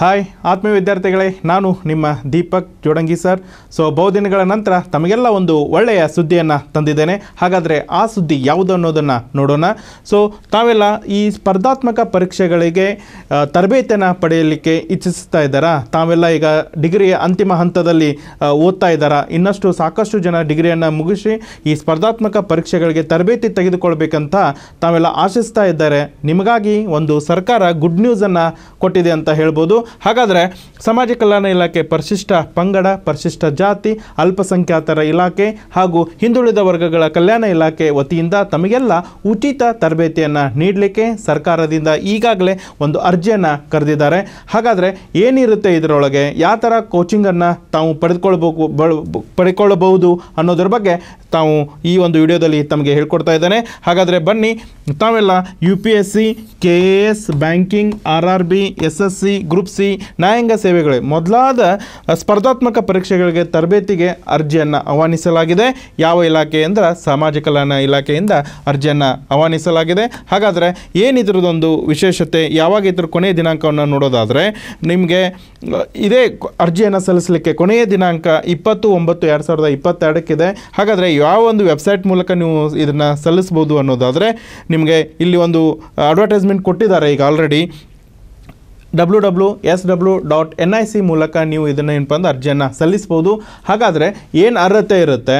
hi ಆತ್ಮೀಯ ವಿದ್ಯಾರ್ಥಿಗಳೇ ನಾನು ನಿಮ್ಮ ದೀಪಕ್ ಜೋಡಂಗಿ ಸರ್ ಸೊ ಬಹುದಿನಗಳ ನಂತರ ತಮಗೆಲ್ಲ ಒಂದು ಒಳ್ಳೆಯ ಸುದ್ದಿಯನ್ನು ತಂದಿದ್ದೇನೆ ಹಾಗಾದರೆ ಆ ಸುದ್ದಿ ಯಾವುದು ಅನ್ನೋದನ್ನು ನೋಡೋಣ ಸೊ ತಾವೆಲ್ಲ ಈ ಸ್ಪರ್ಧಾತ್ಮಕ ಪರೀಕ್ಷೆಗಳಿಗೆ ತರಬೇತಿಯನ್ನು ಪಡೆಯಲಿಕ್ಕೆ ಇಚ್ಛಿಸ್ತಾ ಇದ್ದಾರಾ ತಾವೆಲ್ಲ ಈಗ ಡಿಗ್ರಿಯ ಅಂತಿಮ ಹಂತದಲ್ಲಿ ಓದ್ತಾ ಇದ್ದಾರಾ ಇನ್ನಷ್ಟು ಸಾಕಷ್ಟು ಜನ ಡಿಗ್ರಿಯನ್ನು ಮುಗಿಸಿ ಈ ಸ್ಪರ್ಧಾತ್ಮಕ ಪರೀಕ್ಷೆಗಳಿಗೆ ತರಬೇತಿ ತೆಗೆದುಕೊಳ್ಬೇಕಂತ ತಾವೆಲ್ಲ ಆಶಿಸ್ತಾ ಇದ್ದಾರೆ ನಿಮಗಾಗಿ ಒಂದು ಸರ್ಕಾರ ಗುಡ್ ನ್ಯೂಸನ್ನು ಕೊಟ್ಟಿದೆ ಅಂತ ಹೇಳ್ಬೋದು ಹಾಗಾದರೆ ಸಮಾಜ ಕಲ್ಯಾಣ ಇಲಾಖೆ ಪರಿಶಿಷ್ಟ ಪಂಗಡ ಪರಿಶಿಷ್ಟ ಜಾತಿ ಅಲ್ಪಸಂಖ್ಯಾತರ ಇಲಾಖೆ ಹಾಗೂ ಹಿಂದುಳಿದ ವರ್ಗಗಳ ಕಲ್ಯಾಣ ಇಲಾಖೆ ವತಿಯಿಂದ ತಮಗೆಲ್ಲ ಉಚಿತ ತರಬೇತಿಯನ್ನು ನೀಡಲಿಕ್ಕೆ ಸರ್ಕಾರದಿಂದ ಈಗಾಗಲೇ ಒಂದು ಅರ್ಜಿಯನ್ನು ಕರೆದಿದ್ದಾರೆ ಹಾಗಾದರೆ ಏನಿರುತ್ತೆ ಇದರೊಳಗೆ ಯಾವ ಥರ ಕೋಚಿಂಗನ್ನು ತಾವು ಪಡೆದುಕೊಳ್ಬೇಕು ಪಡೆದುಕೊಳ್ಳಬಹುದು ಅನ್ನೋದ್ರ ಬಗ್ಗೆ ತಾವು ಈ ಒಂದು ವಿಡಿಯೋದಲ್ಲಿ ತಮಗೆ ಹೇಳ್ಕೊಡ್ತಾ ಇದ್ದಾನೆ ಹಾಗಾದರೆ ಬನ್ನಿ ತಾವೆಲ್ಲ U P S C K A S banking R R B S S C group C ನ್ಯಾಯಾಂಗ ಸೇವೆಗಳೇ ಮೊದಲಾದ ಸ್ಪರ್ಧಾತ್ಮಕ ಪರೀಕ್ಷೆಗಳಿಗೆ ತರಬೇತಿಗೆ ಅರ್ಜಿಯನ್ನು ಆಹ್ವಾನಿಸಲಾಗಿದೆ ಯಾವ ಇಲಾಖೆ ಅಂದರೆ ಸಮಾಜ ಕಲ್ಯಾಣ ಇಲಾಖೆಯಿಂದ ಅರ್ಜಿಯನ್ನು ಆಹ್ವಾನಿಸಲಾಗಿದೆ ಹಾಗಾದರೆ ಏನಿದ್ರದೊಂದು ವಿಶೇಷತೆ ಯಾವಾಗ ಇದ್ರ ಕೊನೆಯ ದಿನಾಂಕವನ್ನು ನೋಡೋದಾದರೆ ನಿಮಗೆ ಇದೇ ಅರ್ಜಿಯನ್ನು ಸಲ್ಲಿಸಲಿಕ್ಕೆ ಕೊನೆಯ ದಿನಾಂಕ ಇಪ್ಪತ್ತು ಒಂಬತ್ತು ಎರಡು ಸಾವಿರದ ಇಪ್ಪತ್ತೆರಡಕ್ಕಿದೆ ಹಾಗಾದರೆ ಯಾವ ಒಂದು ವೆಬ್ಸೈಟ್ ಮೂಲಕ ನೀವು ಇದನ್ನು ಸಲ್ಲಿಸ್ಬೋದು ಅನ್ನೋದಾದರೆ ನಿಮಗೆ ಇಲ್ಲಿ ಒಂದು ಅಡ್ವರ್ಟೈಸ್ಮೆಂಟ್ ಕೊಟ್ಟಿದ್ದಾರೆ ಈಗ already W W S W dot N I C ಮೂಲಕ ನೀವು ಇದನ್ನು ಏನಪ್ಪ ಅಂದ್ರೆ ಅರ್ಜಿಯನ್ನು ಸಲ್ಲಿಸ್ಬೋದು ಹಾಗಾದರೆ ಏನು ಅರ್ಹತೆ ಇರುತ್ತೆ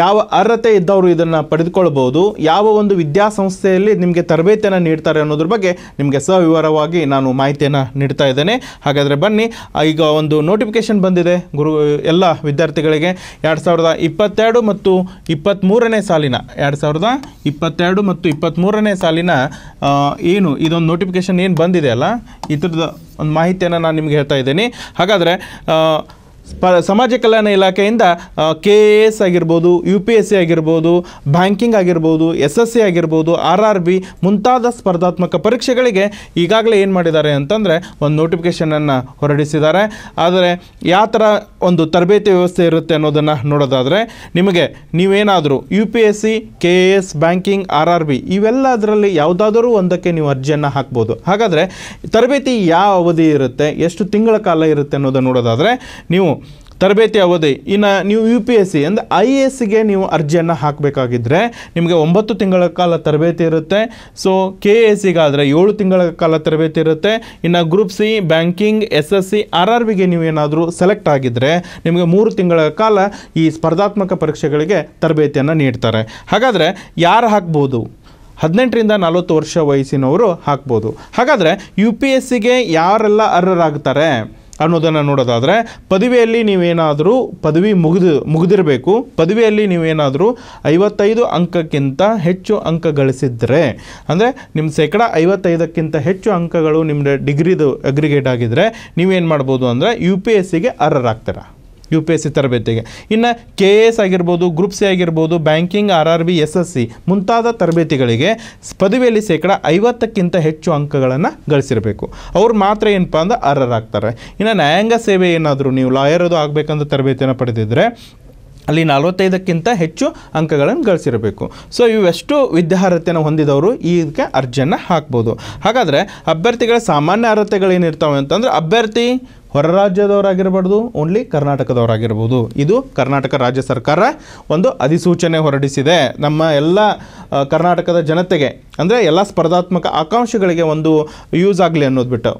ಯಾವ ಅರ್ಹತೆ ಇದ್ದವರು ಇದನ್ನು ಪಡೆದುಕೊಳ್ಬೋದು ಯಾವ ಒಂದು ವಿದ್ಯಾಸಂಸ್ಥೆಯಲ್ಲಿ ನಿಮಗೆ ತರಬೇತಿಯನ್ನು ನೀಡ್ತಾರೆ ಅನ್ನೋದ್ರ ಬಗ್ಗೆ ನಿಮಗೆ ಸವಿವರವಾಗಿ ನಾನು ಮಾಹಿತಿಯನ್ನು ನೀಡ್ತಾ ಇದ್ದೇನೆ ಹಾಗಾದರೆ ಬನ್ನಿ ಈಗ ಒಂದು ನೋಟಿಫಿಕೇಷನ್ ಬಂದಿದೆ ಗುರು ಎಲ್ಲ ವಿದ್ಯಾರ್ಥಿಗಳಿಗೆ ಎರಡು ಸಾವಿರದ ಇಪ್ಪತ್ತೆರಡು ಮತ್ತು ಇಪ್ಪತ್ತ್ಮೂರನೇ ಸಾಲಿನ ಎರಡು ಸಾವಿರದ ಇಪ್ಪತ್ತೆರಡು ಮತ್ತು ಇಪ್ಪತ್ತ್ಮೂರನೇ ಸಾಲಿನ ಏನು ಇದೊಂದು ನೋಟಿಫಿಕೇಷನ್ ಏನು ಬಂದಿದೆ ಅಲ್ಲ ಇದ್ರದ್ದು ಒಂದು ಮಾಹಿತಿಯನ್ನು ನಾನು ನಿಮ್ಗೆ ಹೇಳ್ತಾ ಇದ್ದೀನಿ ಹಾಗಾದರೆ ಸಮಾಜ ಕಲ್ಯಾಣ ಇಲಾಖೆಯಿಂದ ಕೆ ಎ ಎಸ್ ಆಗಿರ್ಬೋದು ಯು ಪಿ ಎಸ್ ಸಿ ಆಗಿರ್ಬೋದು ಬ್ಯಾಂಕಿಂಗ್ ಆಗಿರ್ಬೋದು ಎಸ್ ಎಸ್ ಸಿ ಆಗಿರ್ಬೋದು ಆರ್ ಆರ್ ಬಿ ಮುಂತಾದ ಸ್ಪರ್ಧಾತ್ಮಕ ಪರೀಕ್ಷೆಗಳಿಗೆ ಈಗಾಗಲೇ ಏನು ಮಾಡಿದ್ದಾರೆ ಅಂತಂದರೆ ಒಂದು ನೋಟಿಫಿಕೇಷನನ್ನು ಹೊರಡಿಸಿದ್ದಾರೆ ಆದರೆ ಯಾವ ಥರ ಒಂದು ತರಬೇತಿ ವ್ಯವಸ್ಥೆ ಇರುತ್ತೆ ಅನ್ನೋದನ್ನು ನೋಡೋದಾದರೆ ನಿಮಗೆ ನೀವೇನಾದರೂ U P S C K A S banking R R B ಇವೆಲ್ಲ ಅದರಲ್ಲಿ ಯಾವುದಾದರೂ ಒಂದಕ್ಕೆ ನೀವು ಅರ್ಜಿಯನ್ನು ಹಾಕ್ಬೋದು ಹಾಗಾದರೆ ತರಬೇತಿ ಯಾವ ಅವಧಿ ಇರುತ್ತೆ ಎಷ್ಟು ತಿಂಗಳ ಕಾಲ ಇರುತ್ತೆ ಅನ್ನೋದನ್ನು ನೋಡೋದಾದರೆ ನೀವು ತರಬೇತಿ ಅವಧಿ ಇನ್ನು ನೀವು ಯು ಪಿ ಎಸ್ ಸಿ ಅಂದರೆ ಐ ಎ ಎಸ್ಗೆ ನೀವು ಅರ್ಜಿಯನ್ನು ಹಾಕಬೇಕಾಗಿದ್ದರೆ ನಿಮಗೆ ಒಂಬತ್ತು ತಿಂಗಳ ಕಾಲ ತರಬೇತಿ ಇರುತ್ತೆ ಸೊ ಕೆ ಎ ಸಿಗಾದರೆ ಏಳು ತಿಂಗಳ ಕಾಲ ತರಬೇತಿ ಇರುತ್ತೆ ಇನ್ನು group C banking S S C R R ಬಿಗೆ ನೀವು ಏನಾದರೂ ಸೆಲೆಕ್ಟ್ ಆಗಿದ್ದರೆ ನಿಮಗೆ ಮೂರು ತಿಂಗಳ ಕಾಲ ಈ ಸ್ಪರ್ಧಾತ್ಮಕ ಪರೀಕ್ಷೆಗಳಿಗೆ ತರಬೇತಿಯನ್ನು ನೀಡ್ತಾರೆ ಹಾಗಾದರೆ ಯಾರು ಹಾಕ್ಬೋದು ಹದಿನೆಂಟರಿಂದ ನಲವತ್ತು ವರ್ಷ ವಯಸ್ಸಿನವರು ಹಾಕ್ಬೋದು ಹಾಗಾದರೆ ಯು ಪಿ ಎಸ್ ಸಿಗೆ ಯಾರೆಲ್ಲ ಅರ್ಹರಾಗ್ತಾರೆ ಅನ್ನೋದನ್ನು ನೋಡೋದಾದರೆ ಪದವಿಯಲ್ಲಿ ನೀವೇನಾದರೂ ಪದವಿ ಮುಗಿದು ಮುಗಿದಿರಬೇಕು ಪದವಿಯಲ್ಲಿ ನೀವೇನಾದರೂ ಐವತ್ತೈದು ಅಂಕಕ್ಕಿಂತ ಹೆಚ್ಚು ಅಂಕ ಗಳಿಸಿದರೆ ಅಂದರೆ ನಿಮ್ಮ ಶೇಕಡ ಐವತ್ತೈದಕ್ಕಿಂತ ಹೆಚ್ಚು ಅಂಕಗಳು ನಿಮ್ಮ ಡಿಗ್ರಿದು ಅಗ್ರಿಗೇಟ್ ಆಗಿದ್ದರೆ ನೀವೇನು ಮಾಡ್ಬೋದು ಅಂದರೆ ಯು ಪಿ ಎಸ್ ಸಿಗೆ ಅರ್ಹರಾಗ್ತೀರ ಯು ಪಿ ಎಸ್ ಸಿ ತರಬೇತಿಗೆ ಇನ್ನು ಕೆ ಎ ಎಸ್ ಆಗಿರ್ಬೋದು ಗ್ರೂಪ್ ಸಿ ಆಗಿರ್ಬೋದು banking R R B S S C ಮುಂತಾದ ತರಬೇತಿಗಳಿಗೆ ಪದವಿಯಲ್ಲಿ ಶೇಕಡ ಐವತ್ತಕ್ಕಿಂತ ಹೆಚ್ಚು ಅಂಕಗಳನ್ನು ಗಳಿಸಿರಬೇಕು ಅವ್ರು ಮಾತ್ರ ಏನಪ್ಪ ಅಂದ್ರೆ ಅರ್ಹರಾಗ್ತಾರೆ ಇನ್ನು ನ್ಯಾಯಾಂಗ ಸೇವೆ ಏನಾದರೂ ನೀವು ಲಾಯರ್ ಅದು ಆಗಬೇಕಂತ ತರಬೇತಿಯನ್ನು ಪಡೆದಿದ್ದರೆ ಅಲ್ಲಿ ನಲವತ್ತೈದಕ್ಕಿಂತ ಹೆಚ್ಚು ಅಂಕಗಳನ್ನು ಗಳಿಸಿರಬೇಕು ಸೊ ಇವೆಷ್ಟು ವಿದ್ಯಾರ್ಹತೆಯನ್ನು ಹೊಂದಿದವರು ಇದಕ್ಕೆ ಅರ್ಜಿಯನ್ನು ಹಾಕ್ಬೋದು ಹಾಗಾದರೆ ಅಭ್ಯರ್ಥಿಗಳ ಸಾಮಾನ್ಯ ಅರ್ಹತೆಗಳೇನಿರ್ತಾವೆ ಅಂತಂದರೆ ಅಭ್ಯರ್ಥಿ ಹೊರ ರಾಜ್ಯದವರಾಗಿರಬಾರ್ದು ಓನ್ಲಿ ಕರ್ನಾಟಕದವರಾಗಿರ್ಬೋದು ಇದು ಕರ್ನಾಟಕ ರಾಜ್ಯ ಸರ್ಕಾರ ಒಂದು ಅಧಿಸೂಚನೆ ಹೊರಡಿಸಿದೆ ನಮ್ಮ ಎಲ್ಲ ಕರ್ನಾಟಕದ ಜನತೆಗೆ ಅಂದರೆ ಎಲ್ಲ ಸ್ಪರ್ಧಾತ್ಮಕ ಆಕಾಂಕ್ಷೆಗಳಿಗೆ ಒಂದು ಯೂಸ್ ಆಗಲಿ ಅನ್ನೋದು ಬಿಟ್ಟು